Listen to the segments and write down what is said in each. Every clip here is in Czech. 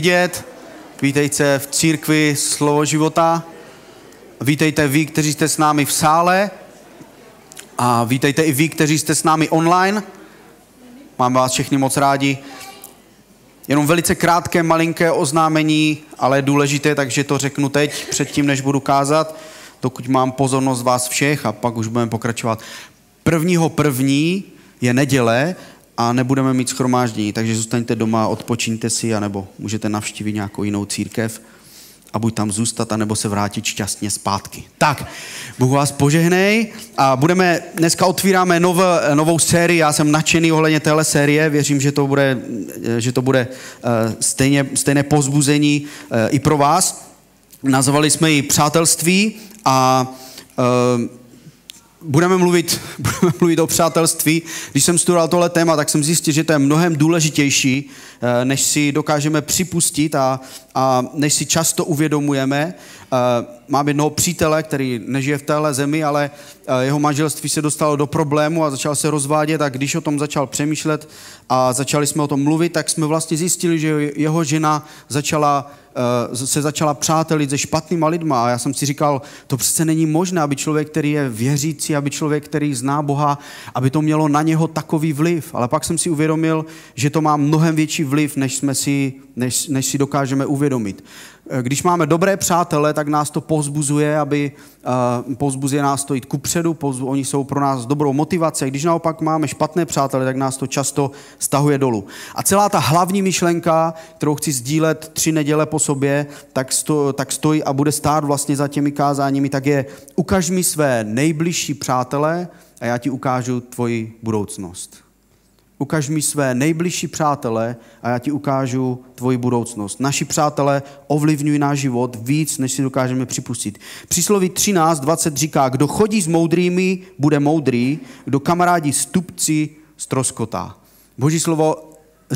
vidět. Vítejte v církvi Slovo života. Vítejte vy, kteří jste s námi v sále. A vítejte i vy, kteří jste s námi online. Mám vás všechny moc rádi. Jenom velice krátké, malinké oznámení, ale důležité, takže to řeknu teď, předtím, než budu kázat, dokud mám pozornost vás všech a pak už budeme pokračovat. Prvního první je neděle a nebudeme mít schromáždění, takže zůstaňte doma, odpočíňte si, anebo můžete navštívit nějakou jinou církev a buď tam zůstat, anebo se vrátit šťastně zpátky. Tak, Bůh vás požehnej a budeme, dneska otvíráme nov, novou sérii, já jsem nadšený ohledně téhle série, věřím, že to bude, že to bude eh, stejně, stejné pozbuzení eh, i pro vás. Nazvali jsme ji Přátelství a eh, budeme mluvit, budeme mluvit o přátelství. Když jsem studoval tohle téma, tak jsem zjistil, že to je mnohem důležitější, eh, než si dokážeme připustit a, a než si často uvědomujeme. Eh, mám jednoho přítele, který nežije v téhle zemi, ale eh, jeho manželství se dostalo do problému a začal se rozvádět a když o tom začal přemýšlet a začali jsme o tom mluvit, tak jsme vlastně zjistili, že jeho žena začala eh, se začala přátelit se špatnýma lidma a já jsem si říkal, to přece není možné, aby člověk, který je věřící, aby člověk, který zná Boha, aby to mělo na něho takový vliv. Ale pak jsem si uvědomil, že to má mnohem větší vliv, než, jsme si, než, než si dokážeme uvědomit. Eh, když máme dobré přátele, tak nás to pozbuzuje, aby eh, pozbuzuje nás to jít kupředu, oni jsou pro nás dobrou motivací. Když naopak máme špatné přátele, tak nás to často stahuje dolů. A celá ta hlavní myšlenka, kterou chci sdílet tři neděle po sobě, tak, sto, tak stojí a bude stát vlastně za těmi kázáními, tak je ukaž mi své nejbližší přátele a já ti ukážu tvoji budoucnost ukaž mi své nejbližší přátele a já ti ukážu tvoji budoucnost. Naši přátelé ovlivňují náš život víc, než si dokážeme připustit. Přísloví 13.20 říká, kdo chodí s moudrými, bude moudrý, kdo kamarádi stupci stroskotá. Boží slovo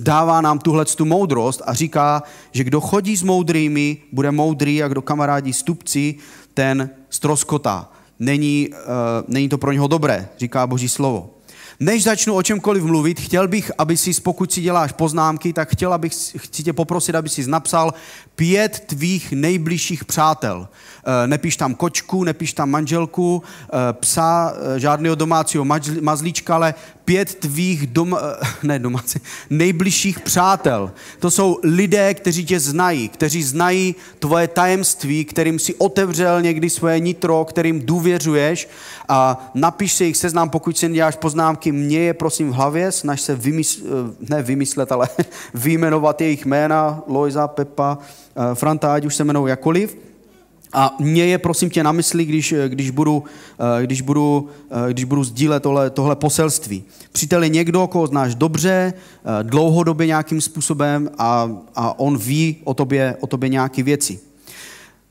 dává nám tuhle tu moudrost a říká, že kdo chodí s moudrými, bude moudrý a kdo kamarádi stupci, ten stroskotá. Není, uh, není to pro něho dobré, říká Boží slovo. Než začnu o čemkoliv mluvit, chtěl bych, aby si, pokud si děláš poznámky, tak chtěl bych, chci tě poprosit, aby si napsal pět tvých nejbližších přátel. Eh, nepíš tam kočku, nepíš tam manželku, eh, psa, eh, žádného domácího mazlíčka, ale pět tvých doma, eh, ne domácí, nejbližších přátel. To jsou lidé, kteří tě znají, kteří znají tvoje tajemství, kterým si otevřel někdy svoje nitro, kterým důvěřuješ a napiš si jich seznam, pokud si neděláš poznámky, mě je prosím v hlavě, snaž se vymyslet, eh, ne vymyslet, ale vyjmenovat jejich jména, Lojza, Pepa, eh, Franta, ať už se jmenou jakoliv a mě je, prosím tě, na mysli, když, když, budu, eh, když, budu, eh, když budu sdílet tohle, tohle poselství. Přítel je někdo, koho znáš dobře, eh, dlouhodobě nějakým způsobem a, a on ví o tobě, o tobě nějaké věci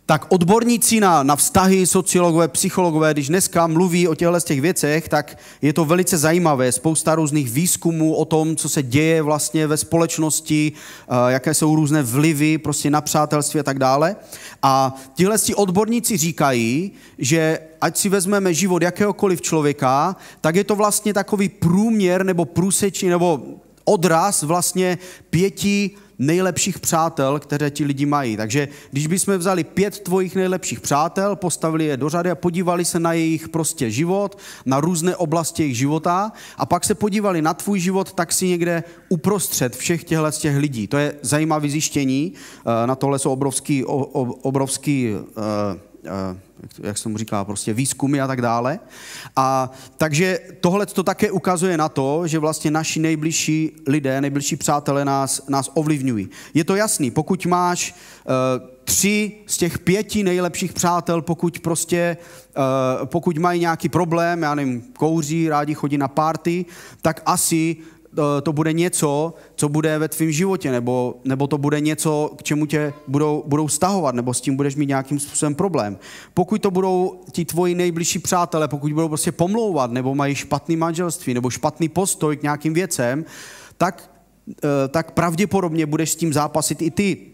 tak odborníci na, na vztahy, sociologové, psychologové, když dneska mluví o těchto těch věcech, tak je to velice zajímavé. Spousta různých výzkumů o tom, co se děje vlastně ve společnosti, eh, jaké jsou různé vlivy prostě na přátelství a tak dále. A tihle odborníci říkají, že ať si vezmeme život jakéhokoliv člověka, tak je to vlastně takový průměr nebo průseční nebo odraz vlastně pěti nejlepších přátel, které ti lidi mají. Takže když bychom vzali pět tvojich nejlepších přátel, postavili je do řady a podívali se na jejich prostě život, na různé oblasti jejich života a pak se podívali na tvůj život, tak si někde uprostřed všech těchto těch lidí. To je zajímavé zjištění, eh, na tohle jsou obrovský, obrovský eh, eh, jak se mu říká, prostě výzkumy a tak dále. A takže tohle to také ukazuje na to, že vlastně naši nejbližší lidé, nejbližší přátelé nás, nás ovlivňují. Je to jasný, pokud máš uh, tři z těch pěti nejlepších přátel, pokud prostě, uh, pokud mají nějaký problém, já nevím, kouří, rádi chodí na párty, tak asi Eh, to bude něco, co bude ve tvém životě, nebo, nebo to bude něco, k čemu tě budou, budou stahovat, nebo s tím budeš mít nějakým způsobem problém. Pokud to budou ti tvoji nejbližší přátelé, pokud budou prostě pomlouvat, nebo mají špatný manželství, nebo špatný postoj k nějakým věcem, tak, eh, tak pravděpodobně budeš s tím zápasit i ty.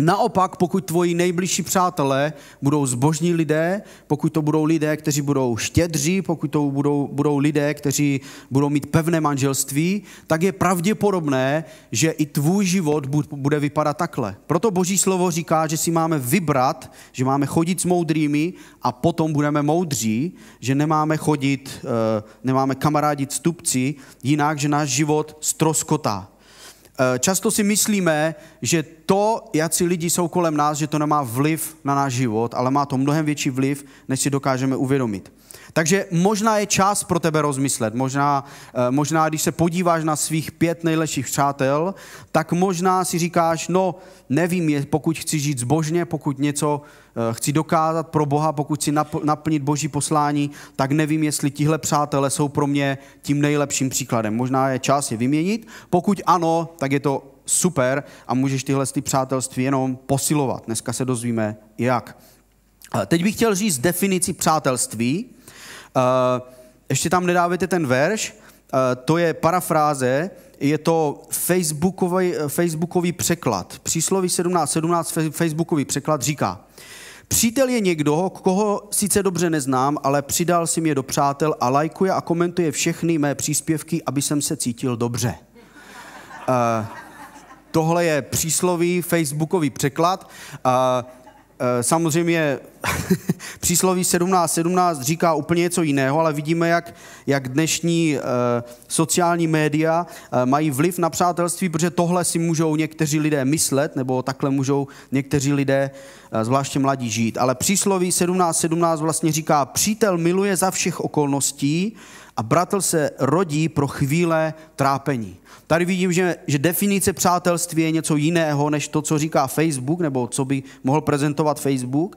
Naopak, pokud tvoji nejbližší přátelé budou zbožní lidé, pokud to budou lidé, kteří budou štědří, pokud to budou, budou lidé, kteří budou mít pevné manželství, tak je pravděpodobné, že i tvůj život bude vypadat takhle. Proto Boží slovo říká, že si máme vybrat, že máme chodit s moudrými a potom budeme moudří, že nemáme chodit, eh, nemáme kamarádit stupci, jinak, že náš život stroskotá. Eh, často si myslíme, že to, jak lidi jsou kolem nás, že to nemá vliv na náš život, ale má to mnohem větší vliv, než si dokážeme uvědomit. Takže možná je čas pro tebe rozmyslet. Možná, eh, možná když se podíváš na svých pět nejlepších přátel, tak možná si říkáš, no nevím, pokud chci žít zbožně, pokud něco eh, chci dokázat pro Boha, pokud chci naplnit Boží poslání, tak nevím, jestli tihle přátelé jsou pro mě tím nejlepším příkladem. Možná je čas je vyměnit. Pokud ano, tak je to super a můžeš tyhle ty přátelství jenom posilovat. Dneska se dozvíme jak. Eh, teď bych chtěl říct definici přátelství, Eh, ještě tam nedávajte ten verš, eh, to je parafráze, je to facebookový, eh, facebookový překlad. Přísloví 17.17 17, facebookový překlad říká, Přítel je někdo, koho sice dobře neznám, ale přidal si mě do přátel a lajkuje a komentuje všechny mé příspěvky, aby jsem se cítil dobře. Uh, tohle je přísloví, facebookový překlad. Uh, Eh, samozřejmě přísloví 17.17 17 říká úplně něco jiného, ale vidíme, jak, jak dnešní eh, sociální média eh, mají vliv na přátelství, protože tohle si můžou někteří lidé myslet, nebo takhle můžou někteří lidé, zvláště mladí, žít. Ale přísloví 17.17 17 vlastně říká, přítel miluje za všech okolností, a bratr se rodí pro chvíle trápení. Tady vidím, že, že definice přátelství je něco jiného, než to, co říká Facebook, nebo co by mohl prezentovat Facebook.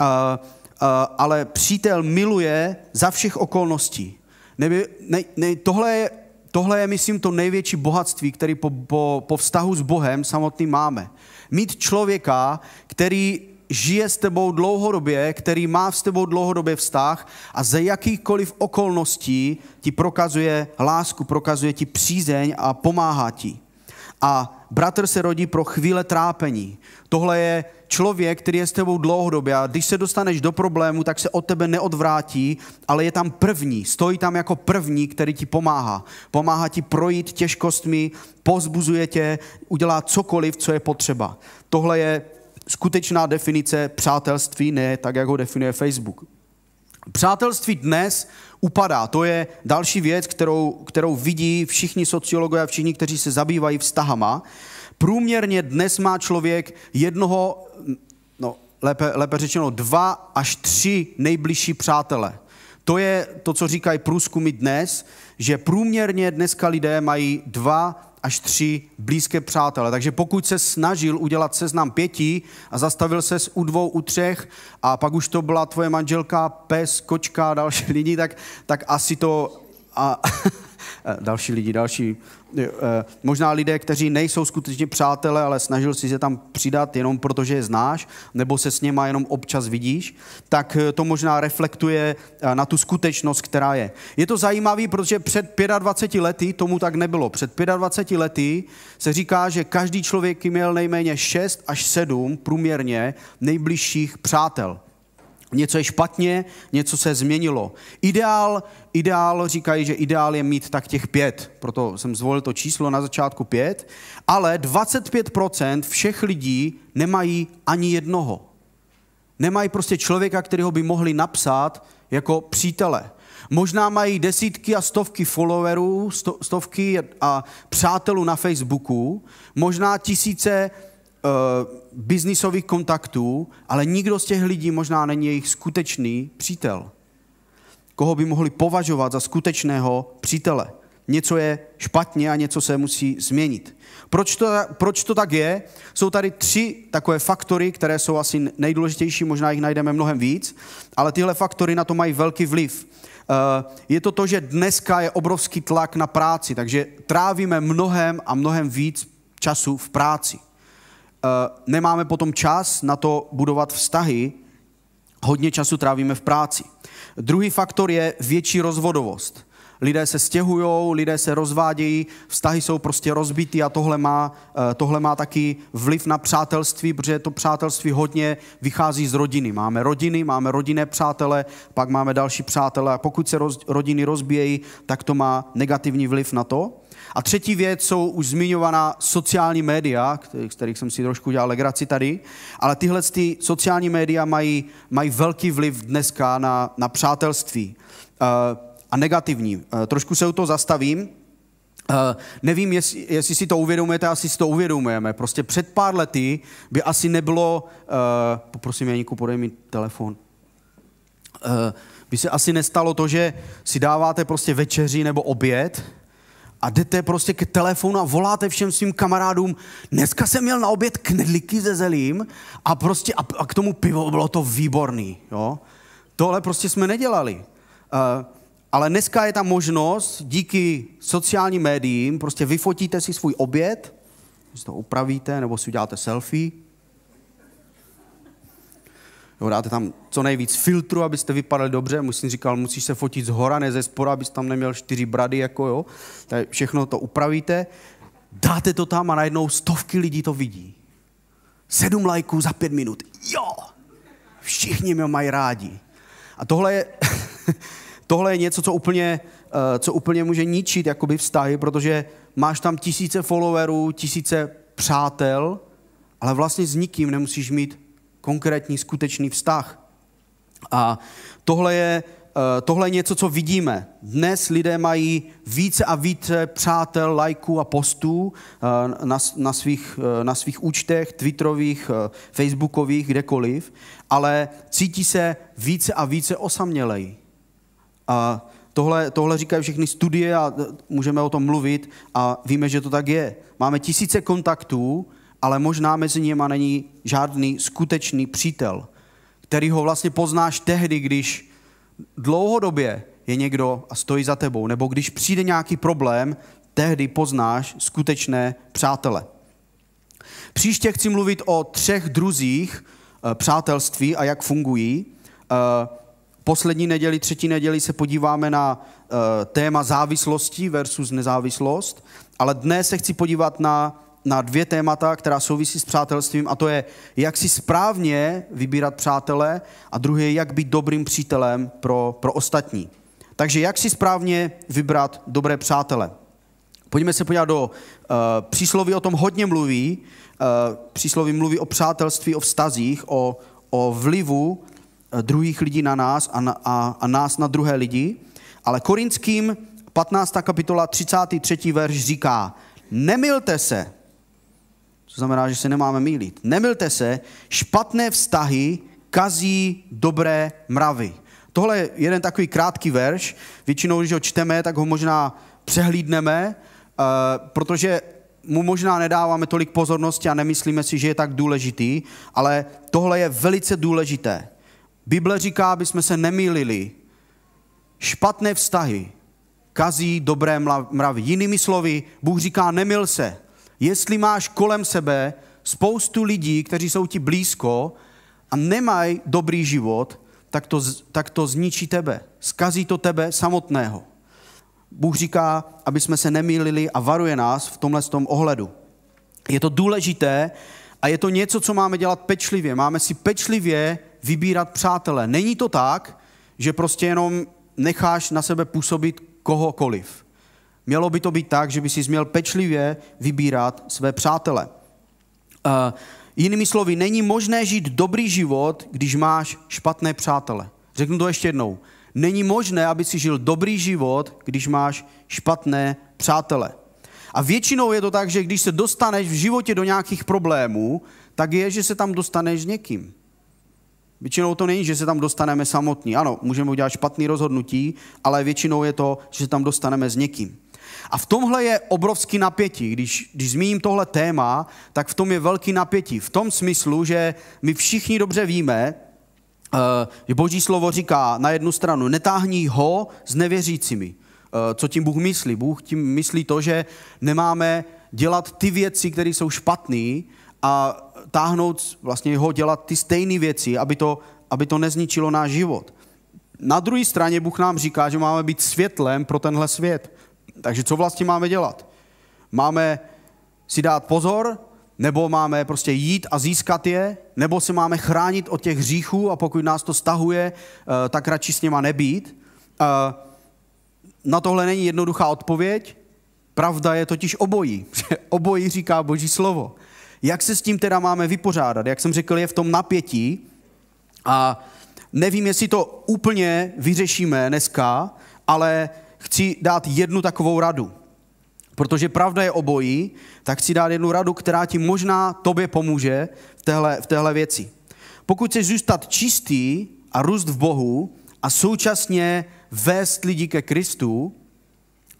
Uh, uh, ale přítel miluje za všech okolností. Ne, ne, ne, tohle je tohle je, myslím, to největší bohatství, který po, po, po vztahu s Bohem samotný máme. Mít člověka, který žije s tebou dlouhodobě, který má s tebou dlouhodobě vztah a ze jakýchkoliv okolností ti prokazuje lásku, prokazuje ti přízeň a pomáhá ti. A bratr se rodí pro chvíle trápení. Tohle je člověk, který je s tebou dlouhodobě a když se dostaneš do problému, tak se od tebe neodvrátí, ale je tam první, stojí tam jako první, který ti pomáhá. Pomáhá ti projít těžkostmi, pozbuzuje tě, udělá cokoliv, co je potřeba. Tohle je skutečná definice přátelství, ne tak, jak ho definuje Facebook. Přátelství dnes upadá. To je další věc, kterou, kterou vidí všichni sociologové a všichni, kteří se zabývají vztahama. Průměrně dnes má člověk jednoho, no lépe, lépe řečeno dva až tři nejbližší přátele. To je to, co říkají průzkumy dnes, že průměrně dneska lidé mají dva až tři blízké přátelé. Takže pokud se snažil udělat seznam pěti a zastavil se u dvou, u třech a pak už to byla tvoje manželka, pes, kočka a další lidi, tak, tak asi to... A, další lidi, další Eh, možná lidé, kteří nejsou skutečně přátelé, ale snažil si se tam přidat jenom protože je znáš, nebo se s něma jenom občas vidíš, tak eh, to možná reflektuje eh, na tu skutečnost, která je. Je to zajímavé, protože před 25 lety tomu tak nebylo. Před 25 lety se říká, že každý člověk měl nejméně 6 až 7 průměrně nejbližších přátel něco je špatně, něco se změnilo. Ideál, ideál, říkají, že ideál je mít tak těch pět, proto jsem zvolil to číslo na začátku pět, ale 25% všech lidí nemají ani jednoho. Nemají prostě člověka, kterého by mohli napsat jako přítele. Možná mají desítky a stovky followerů, stovky a přátelů na Facebooku, možná tisíce Eh, biznisových kontaktů, ale nikdo z těch lidí možná není jejich skutečný přítel. Koho by mohli považovat za skutečného přítele. Něco je špatně a něco se musí změnit. Proč to, proč to tak je? Jsou tady tři takové faktory, které jsou asi nejdůležitější, možná jich najdeme mnohem víc, ale tyhle faktory na to mají velký vliv. Eh, je to to, že dneska je obrovský tlak na práci, takže trávíme mnohem a mnohem víc času v práci. Eh, nemáme potom čas na to budovat vztahy, hodně času trávíme v práci. Druhý faktor je větší rozvodovost. Lidé se stěhují, lidé se rozvádějí, vztahy jsou prostě rozbitý a tohle má, eh, tohle má taky vliv na přátelství, protože to přátelství hodně vychází z rodiny. Máme rodiny, máme rodinné přátele, pak máme další přátele a pokud se roz, rodiny rozbijejí, tak to má negativní vliv na to. A třetí věc jsou už zmiňovaná sociální média, z kterých jsem si trošku dělal legraci tady, ale tyhle ty sociální média mají, mají velký vliv dneska na, na přátelství eh, a negativní. Eh, trošku se u toho zastavím. Eh, nevím, jestli, jestli si to uvědomujete, asi si to uvědomujeme. Prostě před pár lety by asi nebylo, poprosím Janíku, podej mi telefon, uh, by se asi nestalo to, že si dáváte prostě večeři nebo oběd a jdete prostě k telefonu a voláte všem svým kamarádům, dneska jsem měl na oběd knedlíky ze zelím a prostě a, a k tomu pivo bylo to výborný, jo. Tohle prostě jsme nedělali. Uh, ale dneska je ta možnost, díky sociálním médiím, prostě vyfotíte si svůj oběd, si to upravíte nebo si uděláte selfie Jo, dáte tam co nejvíc filtru, abyste vypadali dobře. Musím říkal, musíš se fotit z hora, ne ze spora, abys tam neměl čtyři brady, jako jo. Tak všechno to upravíte, dáte to tam a najednou stovky lidí to vidí. Sedm lajků za pět minut. Jo! Všichni mě mají rádi. A tohle je, tohle je něco, co úplně, eh, co úplně může ničit jakoby vztahy, protože máš tam tisíce followerů, tisíce přátel, ale vlastně s nikým nemusíš mít konkrétní, skutečný vztah. A tohle je, eh, tohle je něco, co vidíme. Dnes lidé mají více a více přátel, lajků a postů eh, na, na, svých, eh, na svých účtech, twitterových, facebookových, kdekoliv, ale cítí se více a více osamělej. A Tohle, tohle říkají všechny studie a můžeme o tom mluvit a víme, že to tak je. Máme tisíce kontaktů ale možná mezi něma není žádný skutečný přítel, který ho vlastně poznáš tehdy, když dlouhodobě je někdo a stojí za tebou, nebo když přijde nějaký problém, tehdy poznáš skutečné přátele. Příště chci mluvit o třech druzích eh, přátelství a jak fungují. Eh, poslední neděli, třetí neděli se podíváme na eh, téma závislosti versus nezávislost, ale dnes se chci podívat na na dvě témata, která souvisí s přátelstvím, a to je, jak si správně vybírat přátele, a druhé, jak být dobrým přítelem pro, pro ostatní. Takže jak si správně vybrat dobré přátele. Pojďme se podívat do uh, přísloví, o tom hodně mluví. Uh, přísloví mluví o přátelství, o vztazích, o, o vlivu eh, druhých lidí na nás a, na, a, a nás na druhé lidi. Ale Korinským 15. kapitola 33. verš říká, nemilte se, to znamená, že se nemáme mýlit. Nemilte se, špatné vztahy kazí dobré mravy. Tohle je jeden takový krátký verš. Většinou, když ho čteme, tak ho možná přehlídneme, eh, protože mu možná nedáváme tolik pozornosti a nemyslíme si, že je tak důležitý, ale tohle je velice důležité. Bible říká, aby jsme se nemýlili. Špatné vztahy kazí dobré mravy. Jinými slovy, Bůh říká, nemil se jestli máš kolem sebe spoustu lidí, kteří jsou ti blízko a nemají dobrý život, tak to, tak to zničí tebe. Skazí to tebe samotného. Bůh říká, aby jsme se nemýlili a varuje nás v tomhle tom ohledu. Je to důležité a je to něco, co máme dělat pečlivě. Máme si pečlivě vybírat přátele. Není to tak, že prostě jenom necháš na sebe působit kohokoliv. Mělo by to být tak, že by si měl pečlivě vybírat své přátele. Uh, jinými slovy, není možné žít dobrý život, když máš špatné přátele. Řeknu to ještě jednou. Není možné, aby si žil dobrý život, když máš špatné přátele. A většinou je to tak, že když se dostaneš v životě do nějakých problémů, tak je, že se tam dostaneš s někým. Většinou to není, že se tam dostaneme samotní. Ano, můžeme udělat špatný rozhodnutí, ale většinou je to, že se tam dostaneme s někým. A v tomhle je obrovský napětí. Když, když zmíním tohle téma, tak v tom je velký napětí. V tom smyslu, že my všichni dobře víme, eh, že Boží slovo říká na jednu stranu, netáhní ho s nevěřícími. Eh, co tím Bůh myslí? Bůh tím myslí to, že nemáme dělat ty věci, které jsou špatné a táhnout vlastně ho dělat ty stejné věci, aby to, aby to nezničilo náš život. Na druhé straně Bůh nám říká, že máme být světlem pro tenhle svět. Takže co vlastně máme dělat? Máme si dát pozor, nebo máme prostě jít a získat je, nebo se máme chránit od těch hříchů a pokud nás to stahuje, eh, tak radši s něma nebýt. Eh, na tohle není jednoduchá odpověď. Pravda je totiž obojí. obojí říká Boží slovo. Jak se s tím teda máme vypořádat? Jak jsem řekl, je v tom napětí a nevím, jestli to úplně vyřešíme dneska, ale chci dát jednu takovou radu. Protože pravda je obojí, tak chci dát jednu radu, která ti možná tobě pomůže v téhle, v téhle věci. Pokud chceš zůstat čistý a růst v Bohu a současně vést lidi ke Kristu,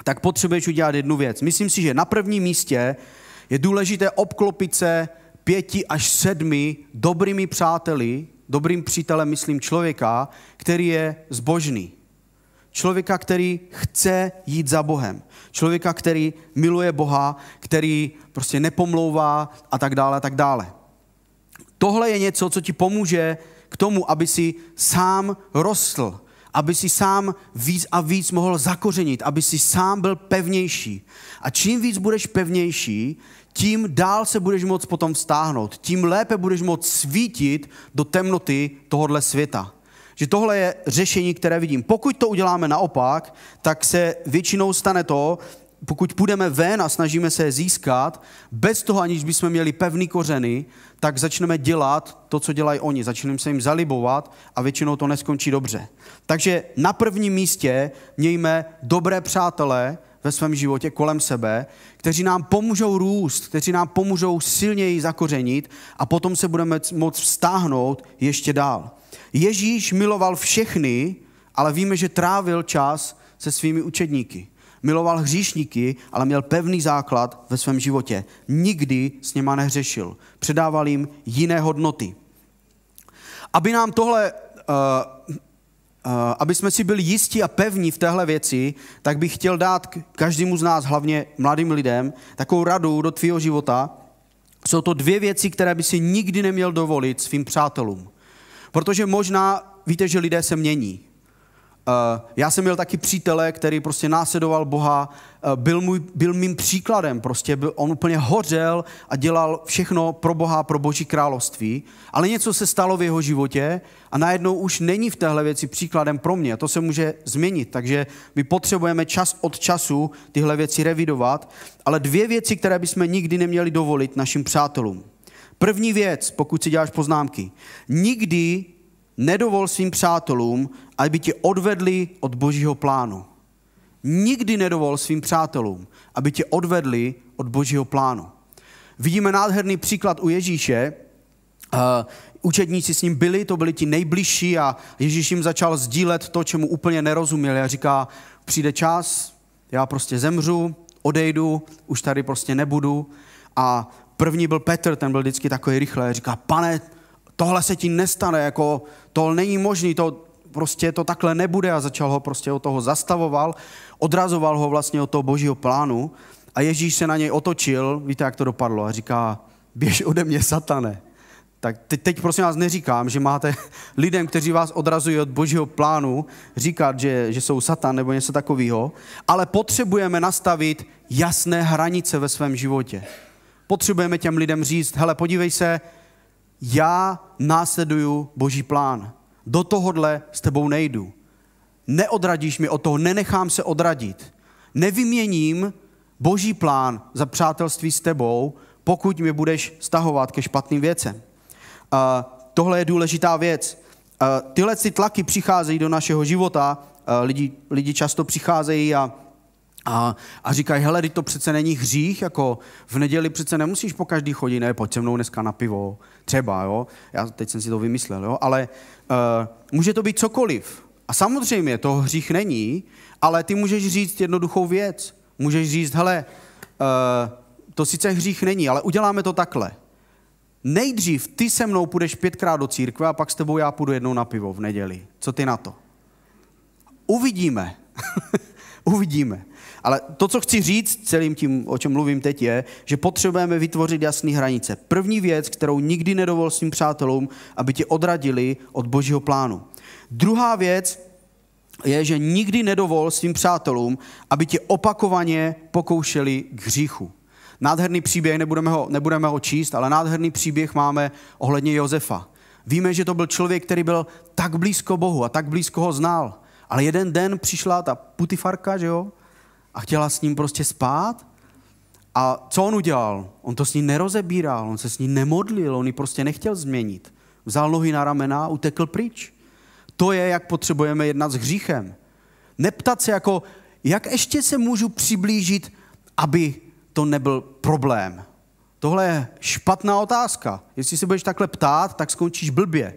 tak potřebuješ udělat jednu věc. Myslím si, že na prvním místě je důležité obklopit se pěti až sedmi dobrými přáteli, dobrým přítelem, myslím, člověka, který je zbožný člověka, který chce jít za Bohem, člověka, který miluje Boha, který prostě nepomlouvá a tak dále a tak dále. Tohle je něco, co ti pomůže k tomu, aby si sám rostl, aby si sám víc a víc mohl zakořenit, aby si sám byl pevnější. A čím víc budeš pevnější, tím dál se budeš moct potom vztáhnout, tím lépe budeš moct svítit do temnoty tohohle světa. Že tohle je řešení, které vidím. Pokud to uděláme naopak, tak se většinou stane to, pokud půjdeme ven a snažíme se je získat, bez toho, aniž bychom měli pevný kořeny, tak začneme dělat to, co dělají oni. Začneme se jim zalibovat a většinou to neskončí dobře. Takže na prvním místě mějme dobré přátele ve svém životě kolem sebe, kteří nám pomůžou růst, kteří nám pomůžou silněji zakořenit a potom se budeme moct vztáhnout ještě dál. Ježíš miloval všechny, ale víme, že trávil čas se svými učedníky. Miloval hříšníky, ale měl pevný základ ve svém životě. Nikdy s něma nehřešil. Předával jim jiné hodnoty. Aby nám tohle, uh, uh, aby jsme si byli jistí a pevní v téhle věci, tak bych chtěl dát každému z nás, hlavně mladým lidem, takovou radu do tvýho života. Jsou to dvě věci, které by si nikdy neměl dovolit svým přátelům. Protože možná víte, že lidé se mění. Eh, já jsem měl taky přítele, který prostě následoval Boha, eh, byl, můj, byl mým příkladem, prostě byl, on úplně hořel a dělal všechno pro Boha, pro Boží království, ale něco se stalo v jeho životě a najednou už není v téhle věci příkladem pro mě. To se může změnit, takže my potřebujeme čas od času tyhle věci revidovat, ale dvě věci, které bychom nikdy neměli dovolit našim přátelům. První věc, pokud si děláš poznámky, nikdy nedovol svým přátelům, aby tě odvedli od božího plánu. Nikdy nedovol svým přátelům, aby tě odvedli od božího plánu. Vidíme nádherný příklad u Ježíše. Uh, učedníci s ním byli, to byli ti nejbližší a Ježíš jim začal sdílet to, čemu úplně nerozuměli a říká, přijde čas, já prostě zemřu, odejdu, už tady prostě nebudu a První byl Petr, ten byl vždycky takový rychle, říká, pane, tohle se ti nestane, jako to není možný, to prostě to takhle nebude a začal ho prostě od toho zastavoval, odrazoval ho vlastně od toho božího plánu a Ježíš se na něj otočil, víte, jak to dopadlo, a říká, běž ode mě, satane. Tak teď, teď prosím vás neříkám, že máte lidem, kteří vás odrazují od božího plánu, říkat, že, že jsou satan nebo něco takového, ale potřebujeme nastavit jasné hranice ve svém životě potřebujeme těm lidem říct, hele, podívej se, já následuju boží plán. Do tohohle s tebou nejdu. Neodradíš mi o toho, nenechám se odradit. Nevyměním boží plán za přátelství s tebou, pokud mě budeš stahovat ke špatným věcem. Uh, tohle je důležitá věc. Uh, tyhle ty tlaky přicházejí do našeho života, uh, lidi, lidi často přicházejí a a, a říkají, hele, to přece není hřích, jako v neděli přece nemusíš po každý chodit, ne, pojď se mnou dneska na pivo, třeba, jo. Já teď jsem si to vymyslel, jo, ale uh, může to být cokoliv. A samozřejmě to hřích není, ale ty můžeš říct jednoduchou věc. Můžeš říct, hele, uh, to sice hřích není, ale uděláme to takhle. Nejdřív ty se mnou půjdeš pětkrát do církve a pak s tebou já půjdu jednou na pivo v neděli. Co ty na to? Uvidíme. Uvidíme. Ale to, co chci říct celým tím, o čem mluvím teď, je, že potřebujeme vytvořit jasné hranice. První věc, kterou nikdy nedovol svým přátelům, aby tě odradili od božího plánu. Druhá věc je, že nikdy nedovol svým přátelům, aby tě opakovaně pokoušeli k hříchu. Nádherný příběh, nebudeme ho, nebudeme ho číst, ale nádherný příběh máme ohledně Josefa. Víme, že to byl člověk, který byl tak blízko Bohu a tak blízko ho znal. Ale jeden den přišla ta putifarka, že jo, a chtěla s ním prostě spát. A co on udělal? On to s ní nerozebíral, on se s ní nemodlil, on ji prostě nechtěl změnit. Vzal nohy na ramena a utekl pryč. To je, jak potřebujeme jednat s hříchem. Neptat se jako, jak ještě se můžu přiblížit, aby to nebyl problém. Tohle je špatná otázka. Jestli se budeš takhle ptát, tak skončíš blbě.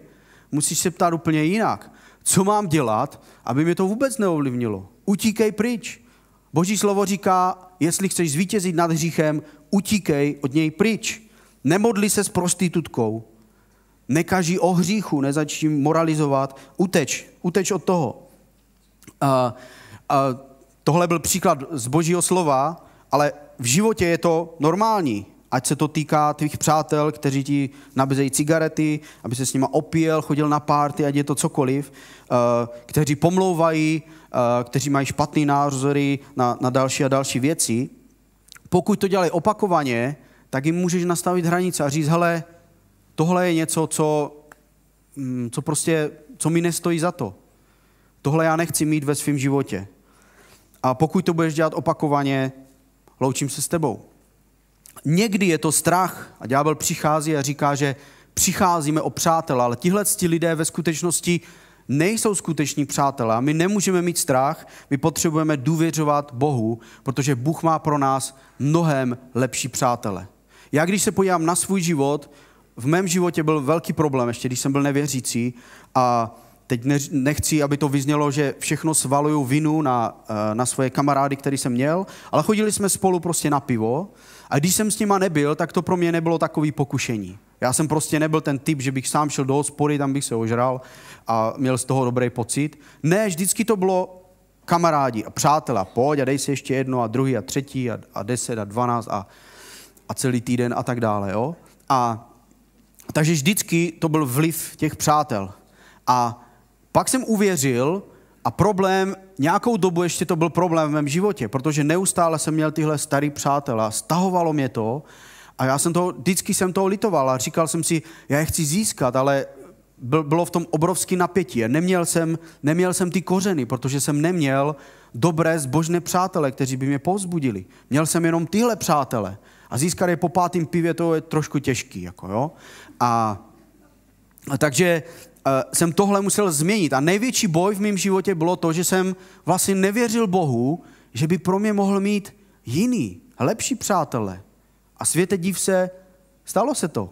Musíš se ptát úplně jinak. Co mám dělat, aby mě to vůbec neovlivnilo? Utíkej pryč. Boží slovo říká, jestli chceš zvítězit nad hříchem, utíkej od něj pryč. Nemodli se s prostitutkou. Nekaží o hříchu, nezačím moralizovat. Uteč, uteč od toho. A, a tohle byl příklad z božího slova, ale v životě je to normální. Ať se to týká tvých přátel, kteří ti nabízejí cigarety, aby se s nima opíjel, chodil na párty, ať je to cokoliv, eh, kteří pomlouvají, Eh, kteří mají špatný názory na, na další a další věci, pokud to dělají opakovaně, tak jim můžeš nastavit hranice a říct, hele, tohle je něco, co, mm, co prostě, co mi nestojí za to. Tohle já nechci mít ve svém životě. A pokud to budeš dělat opakovaně, loučím se s tebou. Někdy je to strach a ďábel přichází a říká, že přicházíme o přátel, ale tihle lidé ve skutečnosti nejsou skuteční přátelé a my nemůžeme mít strach, my potřebujeme důvěřovat Bohu, protože Bůh má pro nás mnohem lepší přátele. Já když se podívám na svůj život, v mém životě byl velký problém, ještě když jsem byl nevěřící a teď nechci, aby to vyznělo, že všechno svaluju vinu na, eh, na svoje kamarády, který jsem měl, ale chodili jsme spolu prostě na pivo a když jsem s nima nebyl, tak to pro mě nebylo takový pokušení. Já jsem prostě nebyl ten typ, že bych sám šel do hospody, tam bych se ožral a měl z toho dobrý pocit. Ne, vždycky to bylo kamarádi a přátelé, pojď a dej si ještě jedno a druhý a třetí a, a deset a dvanáct a, a celý týden a tak dále. Jo? A, takže vždycky to byl vliv těch přátel. A pak jsem uvěřil a problém, nějakou dobu ještě to byl problém v mém životě, protože neustále jsem měl tyhle starý a stahovalo mě to a já jsem to, vždycky jsem toho litoval a říkal jsem si, já je chci získat, ale bylo v tom obrovský napětí. Neměl jsem, neměl jsem ty kořeny, protože jsem neměl dobré, zbožné přátele, kteří by mě povzbudili. Měl jsem jenom tyhle přátele. A získat je po pátém pivě, to je trošku těžký. Jako jo? A, a takže a eh, jsem tohle musel změnit. A největší boj v mém životě bylo to, že jsem vlastně nevěřil Bohu, že by pro mě mohl mít jiný, lepší přátele. A světe div se, stalo se to.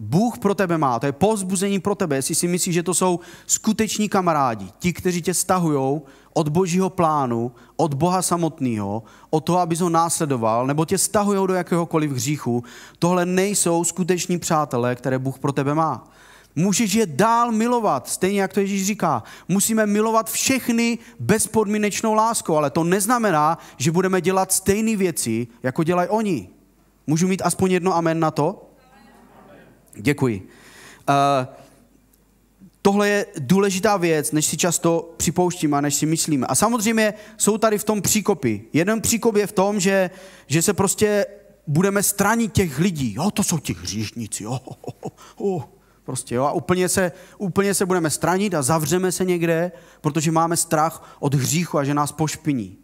Bůh pro tebe má, to je pozbuzení pro tebe, jestli si myslíš, že to jsou skuteční kamarádi, ti, kteří tě stahují od božího plánu, od Boha samotného, od toho, abys ho následoval, nebo tě stahují do jakéhokoliv hříchu, tohle nejsou skuteční přátelé, které Bůh pro tebe má. Můžeš je dál milovat, stejně jak to Ježíš říká. Musíme milovat všechny bezpodmínečnou láskou, ale to neznamená, že budeme dělat stejné věci, jako dělají oni. Můžu mít aspoň jedno amen na to? Děkuji. Uh, tohle je důležitá věc, než si často připouštíme a než si myslíme. A samozřejmě jsou tady v tom příkopy. Jeden příkop je v tom, že, že se prostě budeme stranit těch lidí. Jo, to jsou ti hříšníci. Jo, ho, ho, ho. Uh, prostě, jo, a úplně se, úplně se budeme stranit a zavřeme se někde, protože máme strach od hříchu a že nás pošpiní.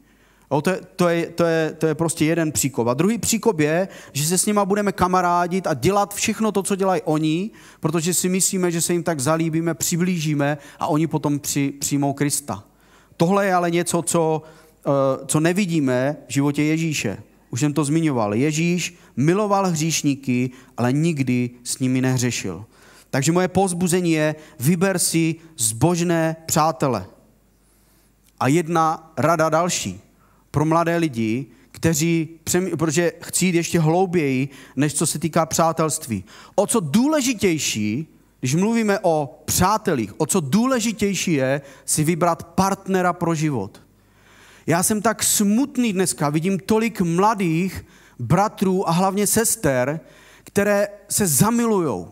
Jo, to, je, to, je, to, je, to je prostě jeden příkop. A druhý příkop je, že se s nima budeme kamarádit a dělat všechno to, co dělají oni, protože si myslíme, že se jim tak zalíbíme, přiblížíme a oni potom při, přijmou Krista. Tohle je ale něco, co, eh, co nevidíme v životě Ježíše. Už jsem to zmiňoval. Ježíš miloval hříšníky, ale nikdy s nimi nehřešil. Takže moje pozbuzení je, vyber si zbožné přátele. A jedna rada další pro mladé lidi, kteří, protože chci jít ještě hlouběji, než co se týká přátelství. O co důležitější, když mluvíme o přátelích, o co důležitější je si vybrat partnera pro život. Já jsem tak smutný dneska, vidím tolik mladých bratrů a hlavně sester, které se zamilujou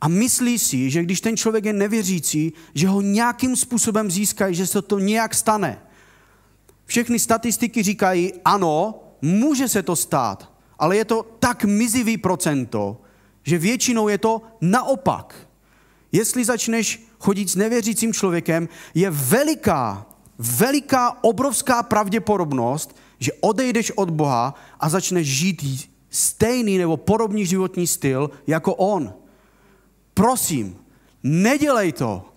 a myslí si, že když ten člověk je nevěřící, že ho nějakým způsobem získají, že se to nějak stane – všechny statistiky říkají, ano, může se to stát, ale je to tak mizivý procento, že většinou je to naopak. Jestli začneš chodit s nevěřícím člověkem, je veliká, veliká, obrovská pravděpodobnost, že odejdeš od Boha a začneš žít stejný nebo podobný životní styl jako on. Prosím, nedělej to.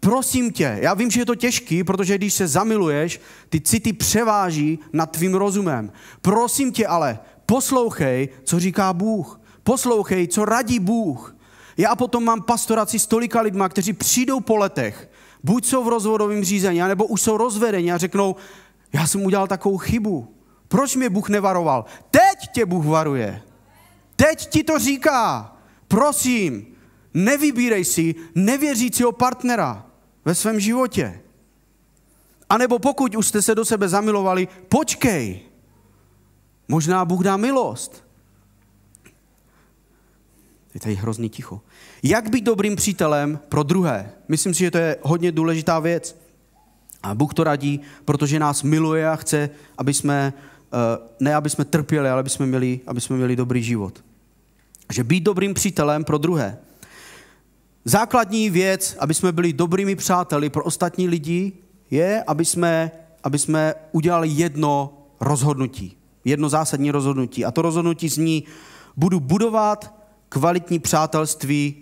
Prosím tě, já vím, že je to těžký, protože když se zamiluješ, ty city převáží nad tvým rozumem. Prosím tě ale, poslouchej, co říká Bůh. Poslouchej, co radí Bůh. Já potom mám pastoraci s tolika lidma, kteří přijdou po letech, buď jsou v rozvodovém řízení, nebo už jsou rozvedeni a řeknou, já jsem udělal takovou chybu. Proč mě Bůh nevaroval? Teď tě Bůh varuje. Teď ti to říká. Prosím, nevybírej si nevěřícího partnera ve svém životě. A nebo pokud už jste se do sebe zamilovali, počkej. Možná Bůh dá milost. Je tady hrozný ticho. Jak být dobrým přítelem pro druhé? Myslím si, že to je hodně důležitá věc. A Bůh to radí, protože nás miluje a chce, aby jsme, eh, ne aby jsme trpěli, ale aby jsme měli, aby jsme měli dobrý život. Že být dobrým přítelem pro druhé základní věc, aby jsme byli dobrými přáteli pro ostatní lidi, je, aby jsme, aby jsme udělali jedno rozhodnutí. Jedno zásadní rozhodnutí. A to rozhodnutí zní, budu budovat kvalitní přátelství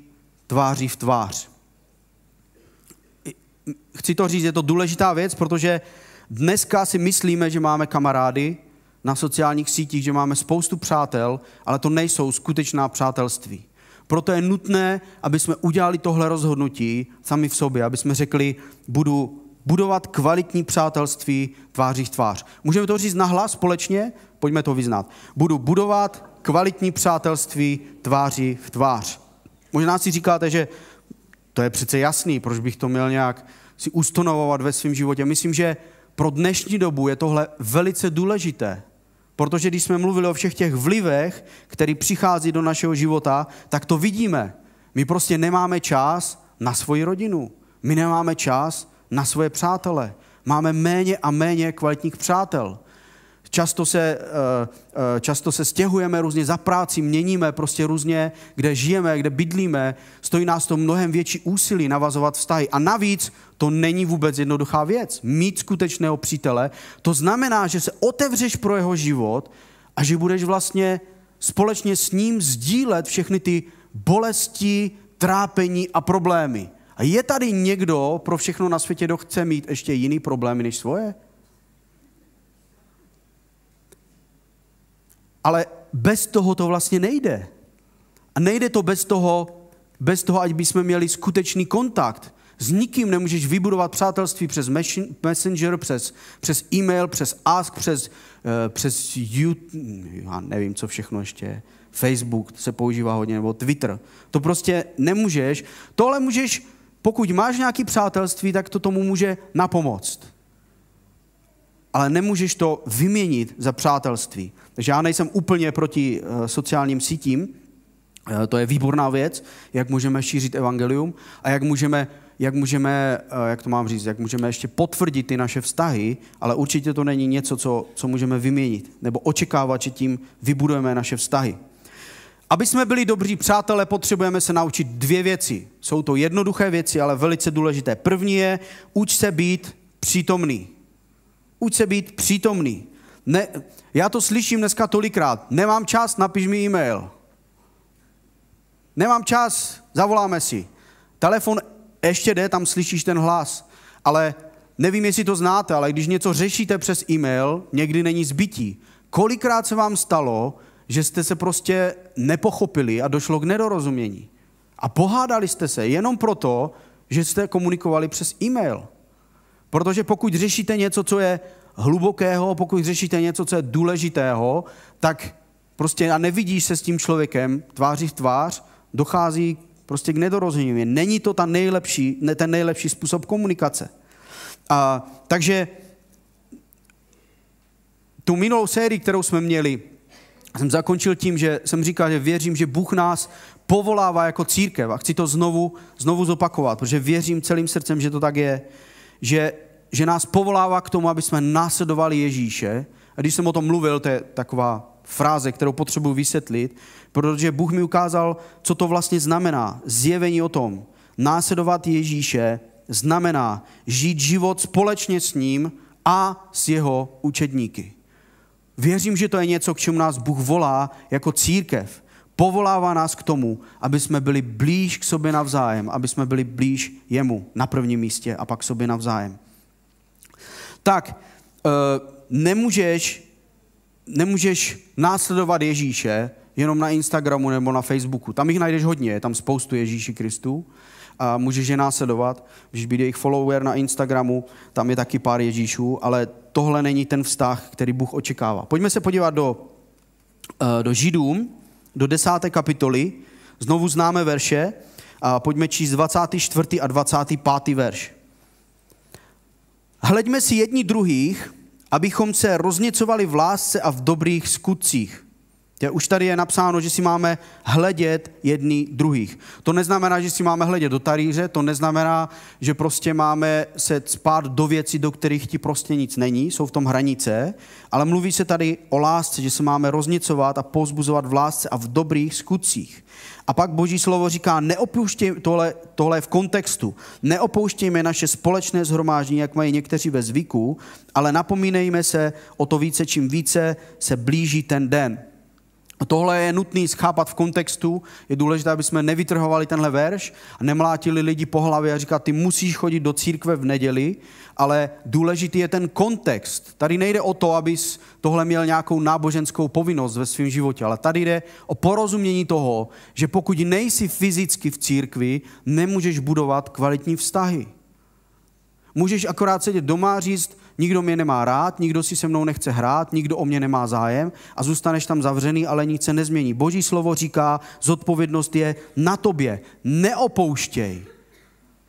tváří v tvář. Chci to říct, je to důležitá věc, protože dneska si myslíme, že máme kamarády na sociálních sítích, že máme spoustu přátel, ale to nejsou skutečná přátelství. Proto je nutné, aby jsme udělali tohle rozhodnutí sami v sobě, aby jsme řekli, budu budovat kvalitní přátelství tváří v tvář. Můžeme to říct nahlas společně? Pojďme to vyznat. Budu budovat kvalitní přátelství tváří v tvář. Možná si říkáte, že to je přece jasný, proč bych to měl nějak si ustanovovat ve svém životě. Myslím, že pro dnešní dobu je tohle velice důležité. Protože když jsme mluvili o všech těch vlivech, který přichází do našeho života, tak to vidíme. My prostě nemáme čas na svoji rodinu. My nemáme čas na svoje přátele. Máme méně a méně kvalitních přátel. Často se, eh, eh, často se stěhujeme různě za práci, měníme prostě různě, kde žijeme, kde bydlíme. Stojí nás to mnohem větší úsilí navazovat vztahy. A navíc to není vůbec jednoduchá věc. Mít skutečného přítele, to znamená, že se otevřeš pro jeho život a že budeš vlastně společně s ním sdílet všechny ty bolesti, trápení a problémy. A je tady někdo pro všechno na světě, kdo chce mít ještě jiný problémy než svoje? Ale bez toho to vlastně nejde. A nejde to bez toho, bez toho, ať bychom měli skutečný kontakt. S nikým nemůžeš vybudovat přátelství přes Messenger, přes, přes e-mail, přes Ask, přes, eh, přes YouTube, já nevím, co všechno ještě je. Facebook se používá hodně, nebo Twitter. To prostě nemůžeš. To ale můžeš, pokud máš nějaké přátelství, tak to tomu může napomoct. Ale nemůžeš to vyměnit za přátelství. Takže já nejsem úplně proti eh, sociálním sítím, eh, to je výborná věc, jak můžeme šířit evangelium a jak můžeme, jak můžeme, eh, jak to mám říct, jak můžeme ještě potvrdit ty naše vztahy, ale určitě to není něco, co, co můžeme vyměnit nebo očekávat, že tím vybudujeme naše vztahy. Aby jsme byli dobří přátelé, potřebujeme se naučit dvě věci. Jsou to jednoduché věci, ale velice důležité. První je, uč se být přítomný. Uč se být přítomný. Ne, já to slyším dneska tolikrát. Nemám čas, napiš mi e-mail. Nemám čas, zavoláme si. Telefon ještě jde, tam slyšíš ten hlas. Ale nevím, jestli to znáte, ale když něco řešíte přes e-mail, někdy není zbytí. Kolikrát se vám stalo, že jste se prostě nepochopili a došlo k nedorozumění. A pohádali jste se jenom proto, že jste komunikovali přes e-mail. Protože pokud řešíte něco, co je hlubokého, pokud řešíte něco, co je důležitého, tak prostě a nevidíš se s tím člověkem tváří v tvář, dochází prostě k nedorozumění. Není to ta nejlepší, ne, ten nejlepší způsob komunikace. A, takže tu minulou sérii, kterou jsme měli, jsem zakončil tím, že jsem říkal, že věřím, že Bůh nás povolává jako církev a chci to znovu, znovu zopakovat, protože věřím celým srdcem, že to tak je, že že nás povolává k tomu, aby jsme následovali Ježíše. A když jsem o tom mluvil, to je taková fráze, kterou potřebuji vysvětlit, protože Bůh mi ukázal, co to vlastně znamená. Zjevení o tom. Následovat Ježíše znamená žít život společně s ním a s jeho učedníky. Věřím, že to je něco, k čemu nás Bůh volá jako církev. Povolává nás k tomu, aby jsme byli blíž k sobě navzájem, aby jsme byli blíž jemu na prvním místě a pak sobě navzájem tak eh, nemůžeš, nemůžeš následovat Ježíše jenom na Instagramu nebo na Facebooku. Tam jich najdeš hodně, je tam spoustu Ježíši Kristů a můžeš je následovat, můžeš být jejich follower na Instagramu, tam je taky pár Ježíšů, ale tohle není ten vztah, který Bůh očekává. Pojďme se podívat do, eh, do Židům, do desáté kapitoly, znovu známe verše, a pojďme číst 24. a 25. verš. Hleďme si jedni druhých, abychom se rozněcovali v lásce a v dobrých skutcích. Je, už tady je napsáno, že si máme hledět jedný druhých. To neznamená, že si máme hledět do taríře, to neznamená, že prostě máme se spát do věcí, do kterých ti prostě nic není, jsou v tom hranice, ale mluví se tady o lásce, že se máme roznicovat a pozbuzovat v lásce a v dobrých skutcích. A pak boží slovo říká, neopouštěj tohle, tohle v kontextu, neopouštějme naše společné zhromáždění, jak mají někteří ve zvyku, ale napomínejme se o to více, čím více se blíží ten den. Tohle je nutný schápat v kontextu, je důležité, aby jsme nevytrhovali tenhle verš a nemlátili lidi po hlavě a říkat, ty musíš chodit do církve v neděli, ale důležitý je ten kontext. Tady nejde o to, abys tohle měl nějakou náboženskou povinnost ve svém životě, ale tady jde o porozumění toho, že pokud nejsi fyzicky v církvi, nemůžeš budovat kvalitní vztahy. Můžeš akorát sedět doma a říct, nikdo mě nemá rád, nikdo si se mnou nechce hrát, nikdo o mě nemá zájem a zůstaneš tam zavřený, ale nic se nezmění. Boží slovo říká, zodpovědnost je na tobě, neopouštěj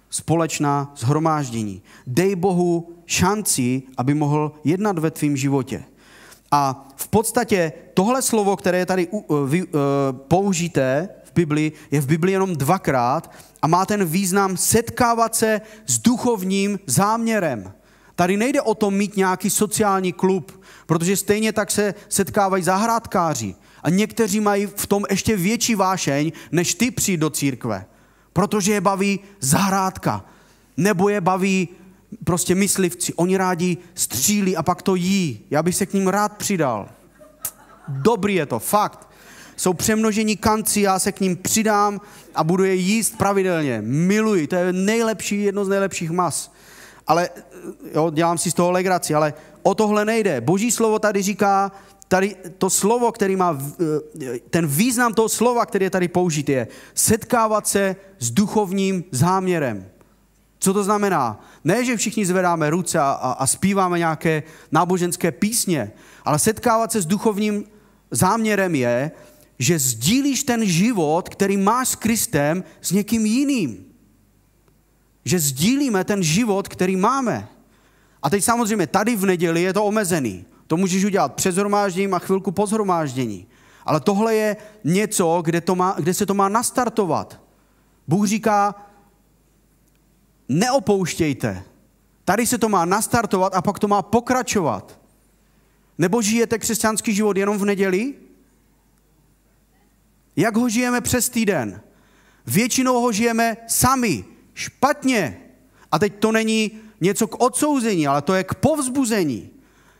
společná zhromáždění. Dej Bohu šanci, aby mohl jednat ve tvém životě. A v podstatě tohle slovo, které je tady eh, eh, použité v Bibli, je v Bibli jenom dvakrát a má ten význam setkávat se s duchovním záměrem. Tady nejde o to mít nějaký sociální klub, protože stejně tak se setkávají zahrádkáři. A někteří mají v tom ještě větší vášeň, než ty přijít do církve. Protože je baví zahrádka. Nebo je baví prostě myslivci. Oni rádi střílí a pak to jí. Já bych se k ním rád přidal. Dobrý je to, fakt jsou přemnožení kanci, já se k ním přidám a budu je jíst pravidelně. Miluji, to je nejlepší, jedno z nejlepších mas. Ale jo, dělám si z toho legraci, ale o tohle nejde. Boží slovo tady říká, tady to slovo, který má, eh, ten význam toho slova, který je tady použit, je setkávat se s duchovním záměrem. Co to znamená? Ne, že všichni zvedáme ruce a, a zpíváme nějaké náboženské písně, ale setkávat se s duchovním záměrem je, že sdílíš ten život, který máš s Kristem, s někým jiným. Že sdílíme ten život, který máme. A teď samozřejmě tady v neděli je to omezený. To můžeš udělat před zhromážděním a chvilku po zhromáždění. Ale tohle je něco, kde, to má, kde se to má nastartovat. Bůh říká, neopouštějte. Tady se to má nastartovat a pak to má pokračovat. Nebo žijete křesťanský život jenom v neděli? Jak ho žijeme přes týden? Většinou ho žijeme sami, špatně. A teď to není něco k odsouzení, ale to je k povzbuzení.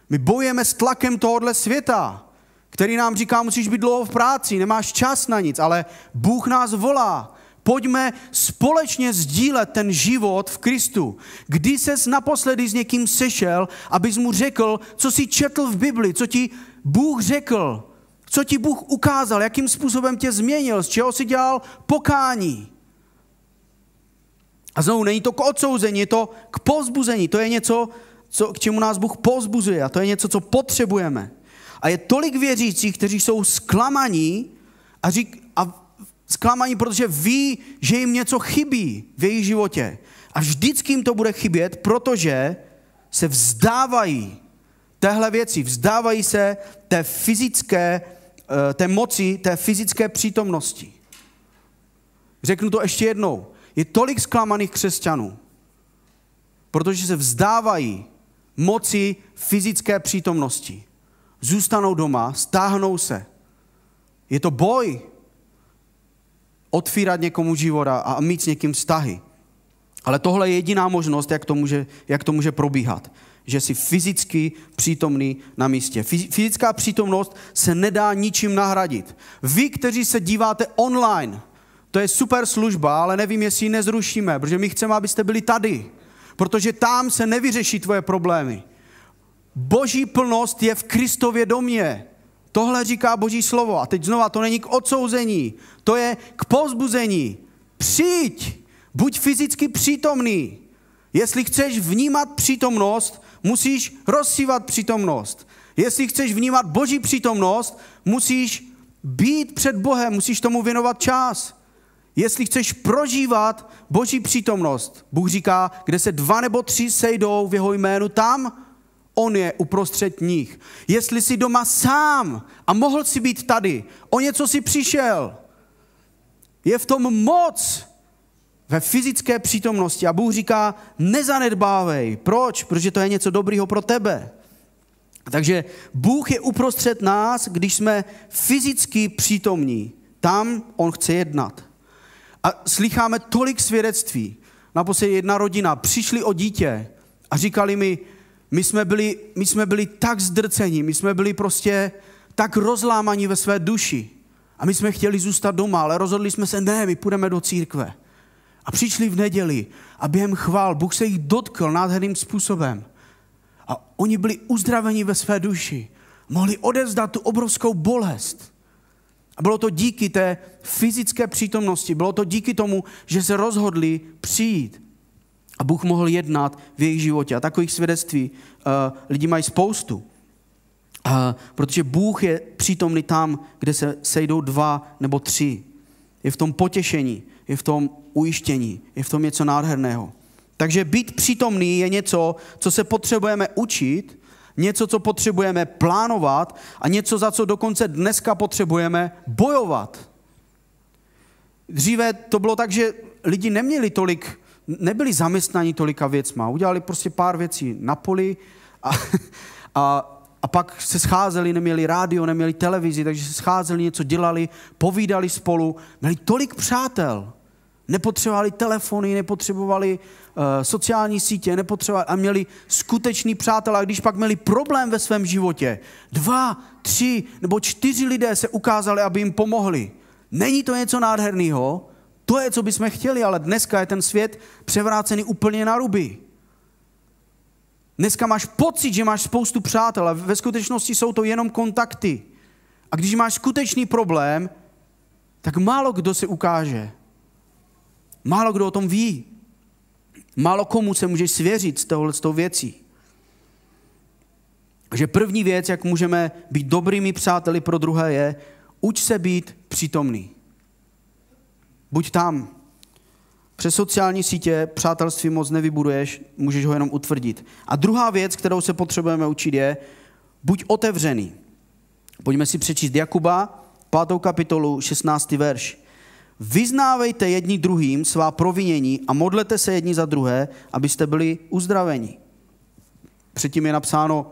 My bojujeme s tlakem tohohle světa, který nám říká, musíš být dlouho v práci, nemáš čas na nic, ale Bůh nás volá. Pojďme společně sdílet ten život v Kristu. Kdy ses naposledy s někým sešel, abys mu řekl, co si četl v Bibli, co ti Bůh řekl, co ti Bůh ukázal, jakým způsobem tě změnil, z čeho si dělal pokání. A znovu, není to k odsouzení, je to k pozbuzení. To je něco, co, k čemu nás Bůh pozbuzuje a to je něco, co potřebujeme. A je tolik věřících, kteří jsou zklamaní a, řík, a zklamaní, protože ví, že jim něco chybí v jejich životě. A vždycky jim to bude chybět, protože se vzdávají téhle věci, vzdávají se té fyzické Eh, té moci, té fyzické přítomnosti. Řeknu to ještě jednou. Je tolik zklamaných křesťanů, protože se vzdávají moci fyzické přítomnosti. Zůstanou doma, stáhnou se. Je to boj otvírat někomu života a mít s někým vztahy. Ale tohle je jediná možnost, jak to může, jak to může probíhat že jsi fyzicky přítomný na místě. Fyzická přítomnost se nedá ničím nahradit. Vy, kteří se díváte online, to je super služba, ale nevím, jestli ji nezrušíme, protože my chceme, abyste byli tady, protože tam se nevyřeší tvoje problémy. Boží plnost je v Kristově domě. Tohle říká Boží slovo. A teď znova, to není k odsouzení, to je k pozbuzení. Přijď, buď fyzicky přítomný. Jestli chceš vnímat přítomnost, musíš rozsívat přítomnost. Jestli chceš vnímat Boží přítomnost, musíš být před Bohem, musíš tomu věnovat čas. Jestli chceš prožívat Boží přítomnost, Bůh říká, kde se dva nebo tři sejdou v jeho jménu, tam On je uprostřed nich. Jestli jsi doma sám a mohl si být tady, o něco si přišel, je v tom moc, ve fyzické přítomnosti. A Bůh říká, nezanedbávej. Proč? Protože to je něco dobrýho pro tebe. Takže Bůh je uprostřed nás, když jsme fyzicky přítomní. Tam On chce jednat. A slycháme tolik svědectví. Naposledy jedna rodina přišli o dítě a říkali mi, my jsme, byli, my jsme byli tak zdrceni, my jsme byli prostě tak rozlámaní ve své duši. A my jsme chtěli zůstat doma, ale rozhodli jsme se, ne, my půjdeme do církve. A přišli v neděli a během chvál Bůh se jich dotkl nádherným způsobem. A oni byli uzdraveni ve své duši. Mohli odevzdat tu obrovskou bolest. A bylo to díky té fyzické přítomnosti, bylo to díky tomu, že se rozhodli přijít. A Bůh mohl jednat v jejich životě. A takových svědectví uh, eh, lidi mají spoustu. Uh, protože Bůh je přítomný tam, kde se sejdou dva nebo tři. Je v tom potěšení je v tom ujištění, je v tom něco nádherného. Takže být přítomný je něco, co se potřebujeme učit, něco, co potřebujeme plánovat a něco, za co dokonce dneska potřebujeme bojovat. Dříve to bylo tak, že lidi neměli tolik, nebyli zaměstnaní tolika věcma. Udělali prostě pár věcí na poli a, a, a pak se scházeli, neměli rádio, neměli televizi, takže se scházeli, něco dělali, povídali spolu, měli tolik přátel. Nepotřebovali telefony, nepotřebovali uh, sociální sítě, nepotřebovali a měli skutečný přátel. A když pak měli problém ve svém životě, dva, tři nebo čtyři lidé se ukázali, aby jim pomohli. Není to něco nádherného? To je, co bychom chtěli, ale dneska je ten svět převrácený úplně na ruby. Dneska máš pocit, že máš spoustu přátel, a ve skutečnosti jsou to jenom kontakty. A když máš skutečný problém, tak málo kdo se ukáže. Málo kdo o tom ví. Málo komu se můžeš svěřit s tohle s tou věcí. Že první věc, jak můžeme být dobrými přáteli pro druhé, je uč se být přítomný. Buď tam. Přes sociální sítě přátelství moc nevybuduješ, můžeš ho jenom utvrdit. A druhá věc, kterou se potřebujeme učit, je buď otevřený. Pojďme si přečíst Jakuba, 5. kapitolu, 16. verš. Vyznávejte jedni druhým svá provinění a modlete se jedni za druhé, abyste byli uzdraveni. Předtím je napsáno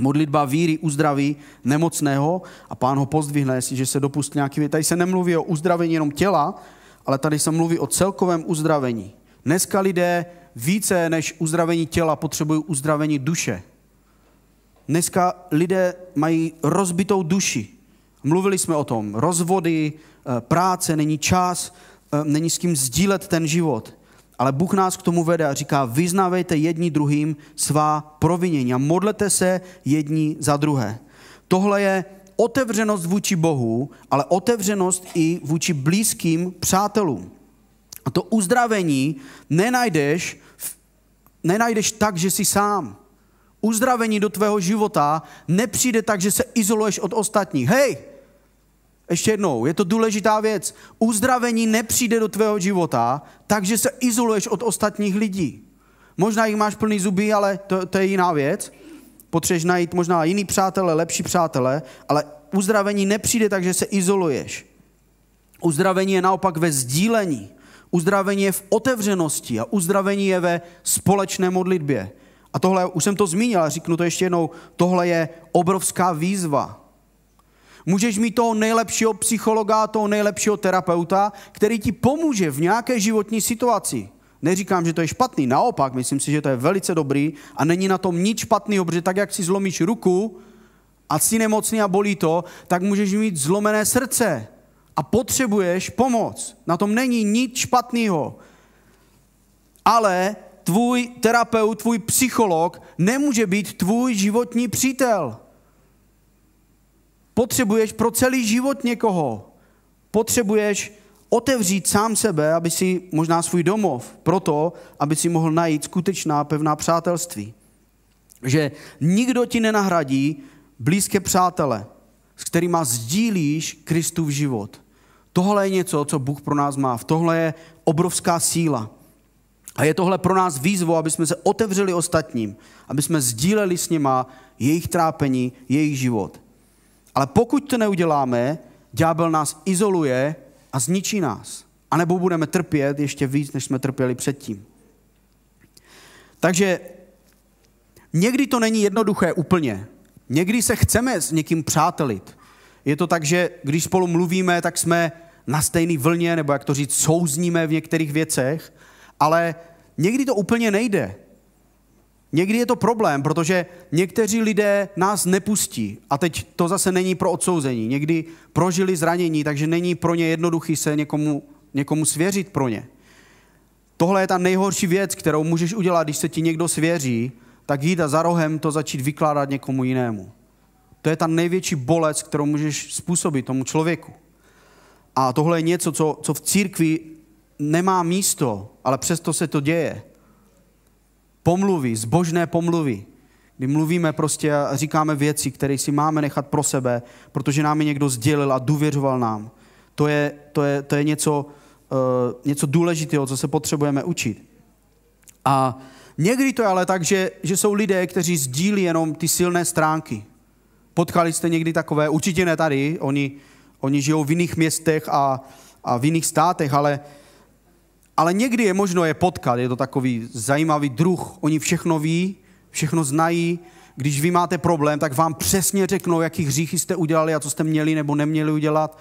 modlitba víry uzdraví nemocného a pán ho pozdvihne, jestliže se dopustí nějaký věc. Tady se nemluví o uzdravení jenom těla, ale tady se mluví o celkovém uzdravení. Dneska lidé více než uzdravení těla potřebují uzdravení duše. Dneska lidé mají rozbitou duši. Mluvili jsme o tom. Rozvody, Eh, práce, není čas, eh, není s kým sdílet ten život. Ale Bůh nás k tomu vede a říká, vyznávejte jedni druhým svá provinění a modlete se jedni za druhé. Tohle je otevřenost vůči Bohu, ale otevřenost i vůči blízkým přátelům. A to uzdravení nenajdeš, nenajdeš tak, že jsi sám. Uzdravení do tvého života nepřijde tak, že se izoluješ od ostatních. Hej, ještě jednou, je to důležitá věc. Uzdravení nepřijde do tvého života, takže se izoluješ od ostatních lidí. Možná jich máš plný zuby, ale to, to je jiná věc. Potřebuješ najít možná jiný přátelé, lepší přátelé, ale uzdravení nepřijde, takže se izoluješ. Uzdravení je naopak ve sdílení. Uzdravení je v otevřenosti a uzdravení je ve společné modlitbě. A tohle, už jsem to zmínil, ale říknu to ještě jednou, tohle je obrovská výzva. Můžeš mít toho nejlepšího psychologa, toho nejlepšího terapeuta, který ti pomůže v nějaké životní situaci. Neříkám, že to je špatný, naopak, myslím si, že to je velice dobrý a není na tom nic špatného, protože tak, jak si zlomíš ruku a jsi nemocný a bolí to, tak můžeš mít zlomené srdce a potřebuješ pomoc. Na tom není nic špatného. Ale tvůj terapeut, tvůj psycholog nemůže být tvůj životní přítel. Potřebuješ pro celý život někoho. Potřebuješ otevřít sám sebe, aby si možná svůj domov, proto, aby si mohl najít skutečná pevná přátelství. Že nikdo ti nenahradí blízké přátele, s kterými sdílíš Kristův život. Tohle je něco, co Bůh pro nás má. V tohle je obrovská síla. A je tohle pro nás výzvo, aby jsme se otevřeli ostatním, aby jsme sdíleli s nima jejich trápení, jejich život. Ale pokud to neuděláme, ďábel nás izoluje a zničí nás. A nebo budeme trpět ještě víc, než jsme trpěli předtím. Takže někdy to není jednoduché úplně. Někdy se chceme s někým přátelit. Je to tak, že když spolu mluvíme, tak jsme na stejné vlně, nebo jak to říct, souzníme v některých věcech, ale někdy to úplně nejde. Někdy je to problém, protože někteří lidé nás nepustí. A teď to zase není pro odsouzení. Někdy prožili zranění, takže není pro ně jednoduchý se někomu, někomu svěřit pro ně. Tohle je ta nejhorší věc, kterou můžeš udělat, když se ti někdo svěří, tak jít a za rohem to začít vykládat někomu jinému. To je ta největší bolest, kterou můžeš způsobit tomu člověku. A tohle je něco, co, co v církvi nemá místo, ale přesto se to děje pomluvy, zbožné pomluvy, kdy mluvíme prostě a říkáme věci, které si máme nechat pro sebe, protože nám je někdo sdělil a důvěřoval nám. To je, to je, to je něco, uh, něco důležitého, co se potřebujeme učit. A někdy to je ale tak, že, že jsou lidé, kteří sdílí jenom ty silné stránky. Potkali jste někdy takové, určitě ne tady, oni, oni žijou v jiných městech a, a v jiných státech, ale ale někdy je možno je potkat, je to takový zajímavý druh. Oni všechno ví, všechno znají. Když vy máte problém, tak vám přesně řeknou, jaký hříchy jste udělali a co jste měli nebo neměli udělat.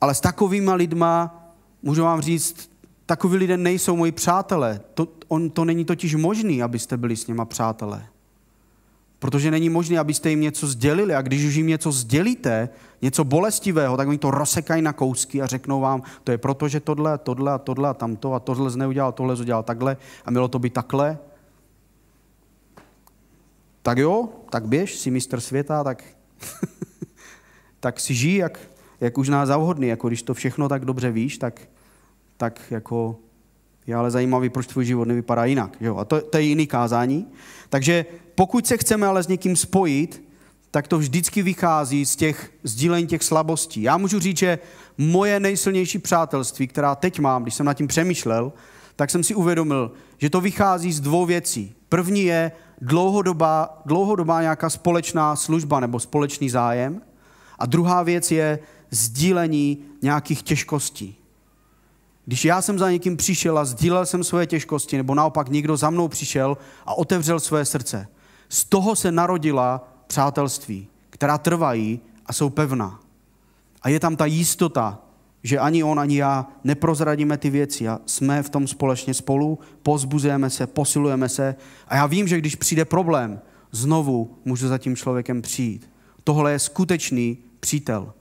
Ale s takovýma lidma, můžu vám říct, takový lidé nejsou moji přátelé. To, on, to není totiž možný, abyste byli s něma přátelé. Protože není možné, abyste jim něco sdělili. A když už jim něco sdělíte, něco bolestivého, tak oni to rozsekají na kousky a řeknou vám, to je proto, že tohle, tohle a tohle a tamto a tohle z neudělal, tohle udělal takhle a mělo to být takhle. Tak jo, tak běž, si mistr světa, tak, tak si žij, jak, jak už nás zavhodný. Jako když to všechno tak dobře víš, tak, tak jako je ale zajímavý, proč tvůj život nevypadá jinak. Jo? A to, to je jiný kázání. Takže pokud se chceme ale s někým spojit, tak to vždycky vychází z těch sdílení těch slabostí. Já můžu říct, že moje nejsilnější přátelství, která teď mám, když jsem nad tím přemýšlel, tak jsem si uvědomil, že to vychází z dvou věcí. První je dlouhodobá, dlouhodobá nějaká společná služba nebo společný zájem. A druhá věc je sdílení nějakých těžkostí. Když já jsem za někým přišel a sdílel jsem svoje těžkosti, nebo naopak někdo za mnou přišel a otevřel své srdce, z toho se narodila přátelství, která trvají a jsou pevná. A je tam ta jistota, že ani on, ani já neprozradíme ty věci a jsme v tom společně spolu, pozbuzujeme se, posilujeme se a já vím, že když přijde problém, znovu můžu za tím člověkem přijít. Tohle je skutečný přítel.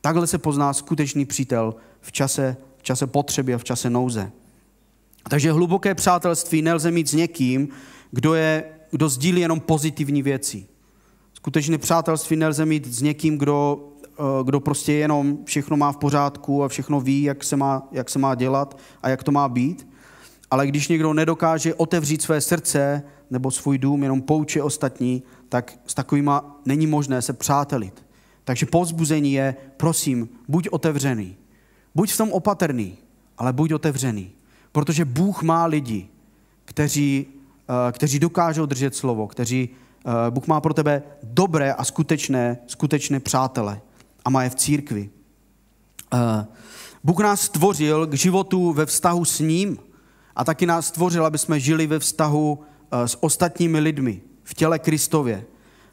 Takhle se pozná skutečný přítel v čase v čase potřeby a v čase nouze. Takže hluboké přátelství nelze mít s někým, kdo, je, kdo sdílí jenom pozitivní věci. Skutečné přátelství nelze mít s někým, kdo, eh, kdo prostě jenom všechno má v pořádku a všechno ví, jak se, má, jak se má dělat a jak to má být. Ale když někdo nedokáže otevřít své srdce nebo svůj dům, jenom pouče ostatní, tak s takovýma není možné se přátelit. Takže povzbuzení je, prosím, buď otevřený. Buď v tom opatrný, ale buď otevřený. Protože Bůh má lidi, kteří, eh, kteří dokážou držet slovo, kteří, eh, Bůh má pro tebe dobré a skutečné, skutečné přátele a má je v církvi. Eh, Bůh nás stvořil k životu ve vztahu s ním a taky nás stvořil, aby jsme žili ve vztahu s ostatními lidmi v těle Kristově.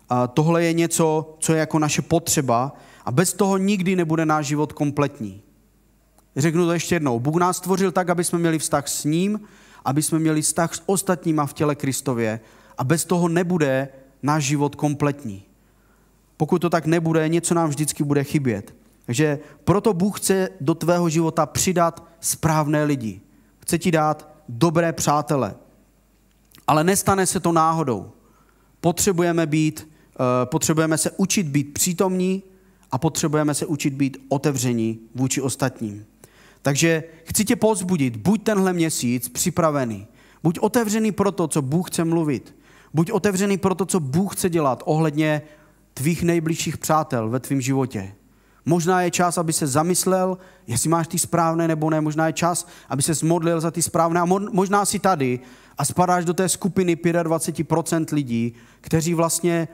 A tohle je něco, co je jako naše potřeba a bez toho nikdy nebude náš život kompletní. Řeknu to ještě jednou. Bůh nás stvořil tak, aby jsme měli vztah s ním, aby jsme měli vztah s ostatníma v těle Kristově a bez toho nebude náš život kompletní. Pokud to tak nebude, něco nám vždycky bude chybět. Takže proto Bůh chce do tvého života přidat správné lidi. Chce ti dát dobré přátele. Ale nestane se to náhodou. Potřebujeme být, eh, potřebujeme se učit být přítomní a potřebujeme se učit být otevření vůči ostatním. Takže chci tě pozbudit, buď tenhle měsíc připravený. Buď otevřený pro to, co Bůh chce mluvit. Buď otevřený pro to, co Bůh chce dělat ohledně tvých nejbližších přátel ve tvém životě. Možná je čas, aby se zamyslel, jestli máš ty správné nebo ne. Možná je čas, aby se modlil za ty správné. A možná si tady a spadáš do té skupiny 25% lidí, kteří vlastně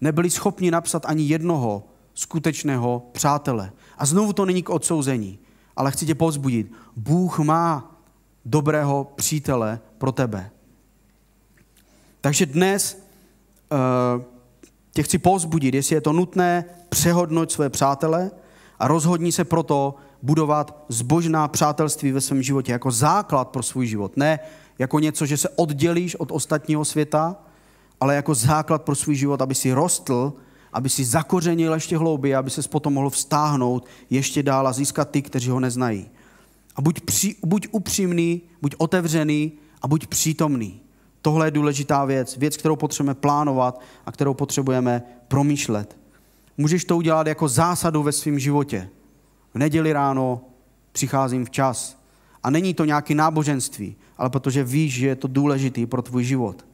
nebyli schopni napsat ani jednoho skutečného přátele. A znovu to není k odsouzení ale chci tě povzbudit. Bůh má dobrého přítele pro tebe. Takže dnes eh, tě chci povzbudit, jestli je to nutné, přehodnoť své přátele a rozhodni se proto budovat zbožná přátelství ve svém životě jako základ pro svůj život. Ne jako něco, že se oddělíš od ostatního světa, ale jako základ pro svůj život, aby si rostl aby si zakořenil ještě hlouběji, aby se potom mohl vztáhnout ještě dál a získat ty, kteří ho neznají. A buď, při, buď upřímný, buď otevřený a buď přítomný. Tohle je důležitá věc, věc, kterou potřebujeme plánovat a kterou potřebujeme promýšlet. Můžeš to udělat jako zásadu ve svém životě. V neděli ráno přicházím včas. A není to nějaké náboženství, ale protože víš, že je to důležitý pro tvůj život.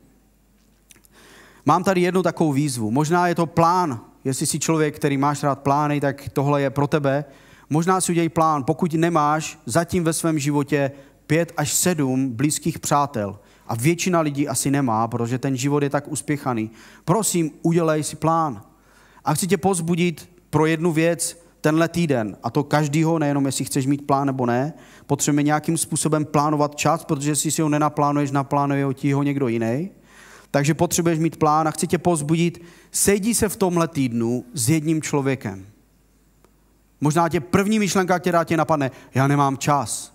Mám tady jednu takovou výzvu. Možná je to plán, jestli jsi člověk, který máš rád plány, tak tohle je pro tebe. Možná si udělej plán, pokud nemáš zatím ve svém životě pět až sedm blízkých přátel. A většina lidí asi nemá, protože ten život je tak uspěchaný. Prosím, udělej si plán. A chci tě pozbudit pro jednu věc tenhle týden, a to každýho, nejenom jestli chceš mít plán nebo ne, potřebujeme nějakým způsobem plánovat čas, protože si si ho nenaplánuješ, naplánuje ho ti ho někdo jiný. Takže potřebuješ mít plán a chci tě pozbudit, sejdi se v tomhle týdnu s jedním člověkem. Možná tě první myšlenka, která tě napadne, já nemám čas.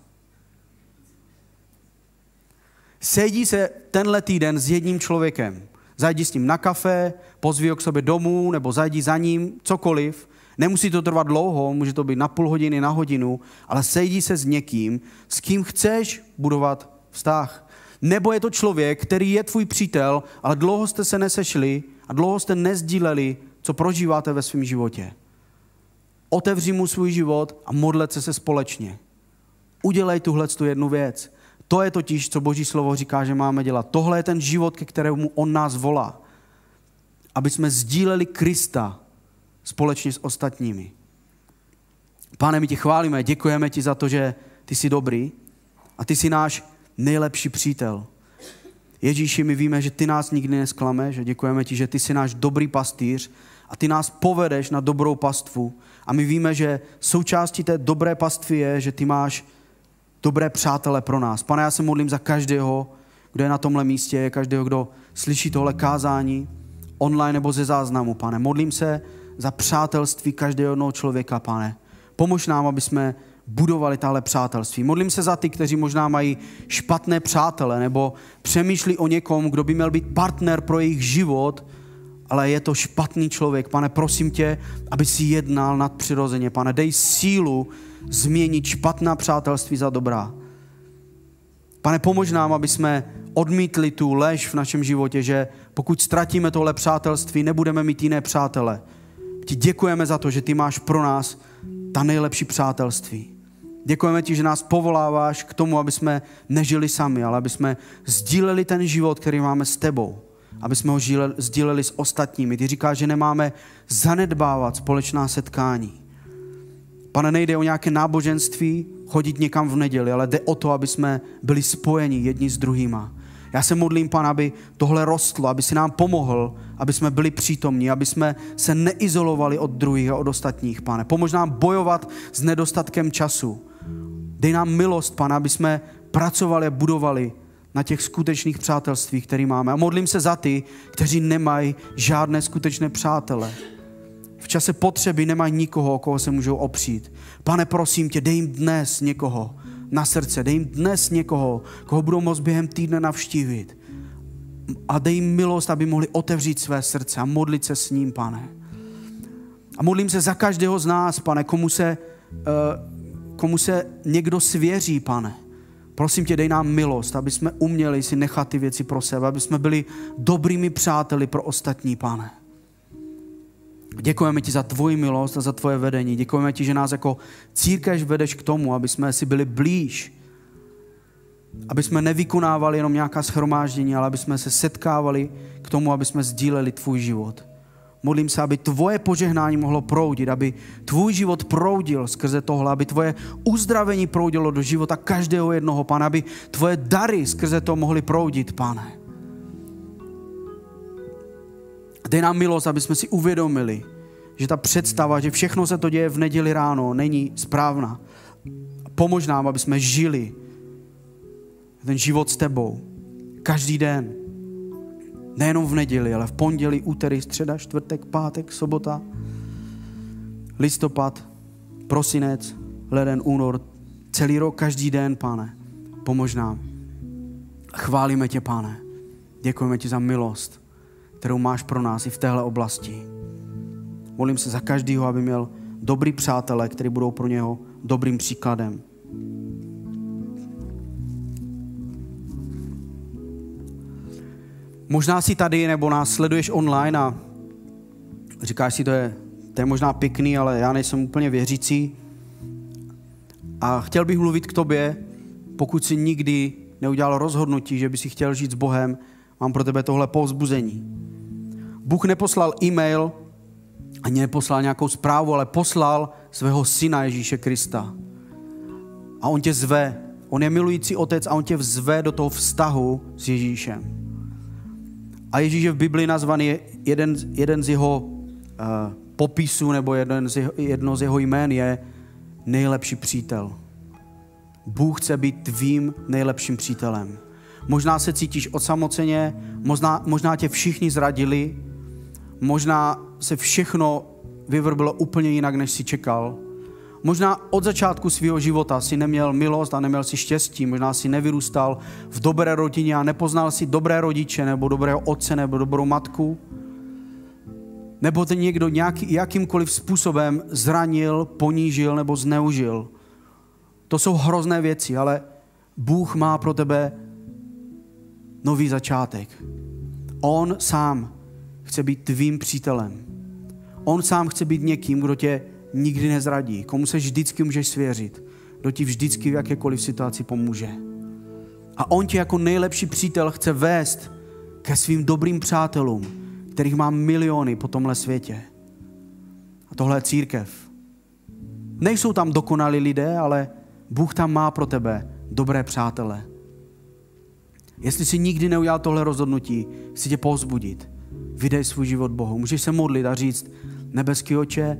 Sejdi se tenhle týden s jedním člověkem. Zajdi s ním na kafe, pozví ho k sobě domů, nebo zajdi za ním, cokoliv. Nemusí to trvat dlouho, může to být na půl hodiny, na hodinu, ale sejdi se s někým, s kým chceš budovat vztah. Nebo je to člověk, který je tvůj přítel, ale dlouho jste se nesešli a dlouho jste nezdíleli, co prožíváte ve svém životě. Otevři mu svůj život a modlet se, se společně. Udělej tuhle tu jednu věc. To je totiž, co Boží slovo říká, že máme dělat. Tohle je ten život, ke kterému On nás volá. Aby jsme sdíleli Krista společně s ostatními. Pane, my ti chválíme, děkujeme ti za to, že ty jsi dobrý a ty jsi náš nejlepší přítel. Ježíši, my víme, že ty nás nikdy nesklameš že děkujeme ti, že ty jsi náš dobrý pastýř a ty nás povedeš na dobrou pastvu. A my víme, že součástí té dobré pastvy je, že ty máš dobré přátele pro nás. Pane, já se modlím za každého, kdo je na tomhle místě, každého, kdo slyší tohle kázání online nebo ze záznamu, pane. Modlím se za přátelství každého jednoho člověka, pane. Pomož nám, aby jsme budovali tahle přátelství. Modlím se za ty, kteří možná mají špatné přátele nebo přemýšlí o někom, kdo by měl být partner pro jejich život, ale je to špatný člověk. Pane, prosím tě, aby si jednal nadpřirozeně. Pane, dej sílu změnit špatná přátelství za dobrá. Pane, pomož nám, aby jsme odmítli tu lež v našem životě, že pokud ztratíme tohle přátelství, nebudeme mít jiné přátele. Ti děkujeme za to, že ty máš pro nás ta nejlepší přátelství. Děkujeme ti, že nás povoláváš k tomu, aby jsme nežili sami, ale aby jsme sdíleli ten život, který máme s tebou. Aby jsme ho sdíleli s ostatními. Ty říkáš, že nemáme zanedbávat společná setkání. Pane, nejde o nějaké náboženství, chodit někam v neděli, ale jde o to, aby jsme byli spojeni jedni s druhýma. Já se modlím, Pan, aby tohle rostlo, aby si nám pomohl, aby jsme byli přítomní, aby jsme se neizolovali od druhých a od ostatních, pane. Pomož nám bojovat s nedostatkem času, Dej nám milost, Pane, aby jsme pracovali a budovali na těch skutečných přátelstvích, které máme. A modlím se za ty, kteří nemají žádné skutečné přátele. V čase potřeby nemají nikoho, o koho se můžou opřít. Pane, prosím tě, dej jim dnes někoho na srdce, dej jim dnes někoho, koho budou moct během týdne navštívit. A dej jim milost, aby mohli otevřít své srdce a modlit se s ním, pane. A modlím se za každého z nás, pane, komu se uh, komu se někdo svěří, pane. Prosím tě, dej nám milost, aby jsme uměli si nechat ty věci pro sebe, aby jsme byli dobrými přáteli pro ostatní, pane. Děkujeme ti za tvoji milost a za tvoje vedení. Děkujeme ti, že nás jako církev vedeš k tomu, aby jsme si byli blíž. Aby jsme nevykonávali jenom nějaká schromáždění, ale aby jsme se setkávali k tomu, aby jsme sdíleli tvůj život. Modlím se, aby tvoje požehnání mohlo proudit, aby tvůj život proudil skrze tohle, aby tvoje uzdravení proudilo do života každého jednoho, pane, aby tvoje dary skrze to mohly proudit, pane. Dej nám milost, aby jsme si uvědomili, že ta představa, že všechno se to děje v neděli ráno, není správná. Pomož nám, aby jsme žili ten život s tebou. Každý den. Nejenom v neděli, ale v pondělí, úterý, středa, čtvrtek, pátek, sobota, listopad, prosinec, leden, únor, celý rok, každý den, pane. Pomož nám. Chválíme tě, pane. Děkujeme ti za milost, kterou máš pro nás i v téhle oblasti. Volím se za každého, aby měl dobrý přátelé, kteří budou pro něho dobrým příkladem. Možná si tady nebo nás sleduješ online a říkáš si, to je, to je možná pěkný, ale já nejsem úplně věřící. A chtěl bych mluvit k tobě, pokud si nikdy neudělal rozhodnutí, že by si chtěl žít s Bohem, mám pro tebe tohle povzbuzení. Bůh neposlal e-mail ani neposlal nějakou zprávu, ale poslal svého syna Ježíše Krista. A on tě zve. On je milující otec a on tě vzve do toho vztahu s Ježíšem. A Ježíš je v Biblii nazvaný jeden, jeden z jeho uh, popisů nebo jeden z jeho, jedno z jeho jmén je nejlepší přítel. Bůh chce být tvým nejlepším přítelem. Možná se cítíš osamoceně, možná, možná tě všichni zradili, možná se všechno vyvrbilo úplně jinak, než si čekal. Možná od začátku svého života si neměl milost a neměl si štěstí, možná si nevyrůstal v dobré rodině a nepoznal si dobré rodiče, nebo dobrého otce, nebo dobrou matku. Nebo ten někdo nějaký, jakýmkoliv způsobem zranil, ponížil nebo zneužil. To jsou hrozné věci, ale Bůh má pro tebe nový začátek. On sám chce být tvým přítelem. On sám chce být někým, kdo tě nikdy nezradí, komu se vždycky můžeš svěřit, kdo ti vždycky v jakékoliv situaci pomůže. A on tě jako nejlepší přítel chce vést ke svým dobrým přátelům, kterých má miliony po tomhle světě. A tohle je církev. Nejsou tam dokonalí lidé, ale Bůh tam má pro tebe dobré přátele. Jestli si nikdy neudělal tohle rozhodnutí, chci tě povzbudit. Vydej svůj život Bohu. Můžeš se modlit a říct, nebeský oče,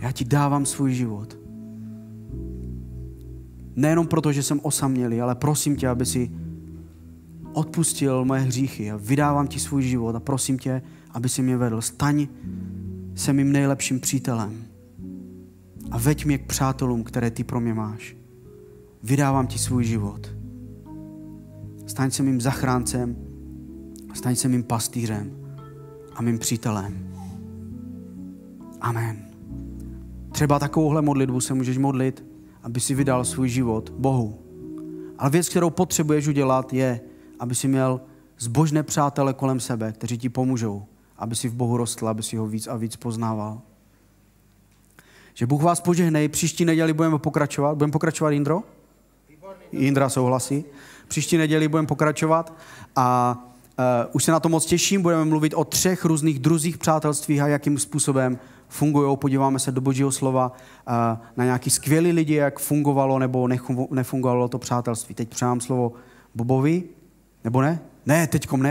já ti dávám svůj život. Nejenom proto, že jsem osamělý, ale prosím tě, aby si odpustil moje hříchy a vydávám ti svůj život a prosím tě, aby si mě vedl. Staň se mým nejlepším přítelem a veď mě k přátelům, které ty pro mě máš. Vydávám ti svůj život. Staň se mým zachráncem, staň se mým pastýřem a mým přítelem. Amen. Třeba takovouhle modlitbu se můžeš modlit, aby si vydal svůj život Bohu. Ale věc, kterou potřebuješ udělat, je, aby si měl zbožné přátele kolem sebe, kteří ti pomůžou, aby si v Bohu rostl, aby si ho víc a víc poznával. Že Bůh vás požehnej, příští neděli budeme pokračovat. Budeme pokračovat, Indro, Indra souhlasí. Příští neděli budeme pokračovat a uh, už se na to moc těším. Budeme mluvit o třech různých druzích přátelství a jakým způsobem fungují, podíváme se do božího slova eh, na nějaký skvělý lidi, jak fungovalo nebo nefungovalo to přátelství. Teď předám slovo Bobovi, nebo ne? Ne, teďkom ne.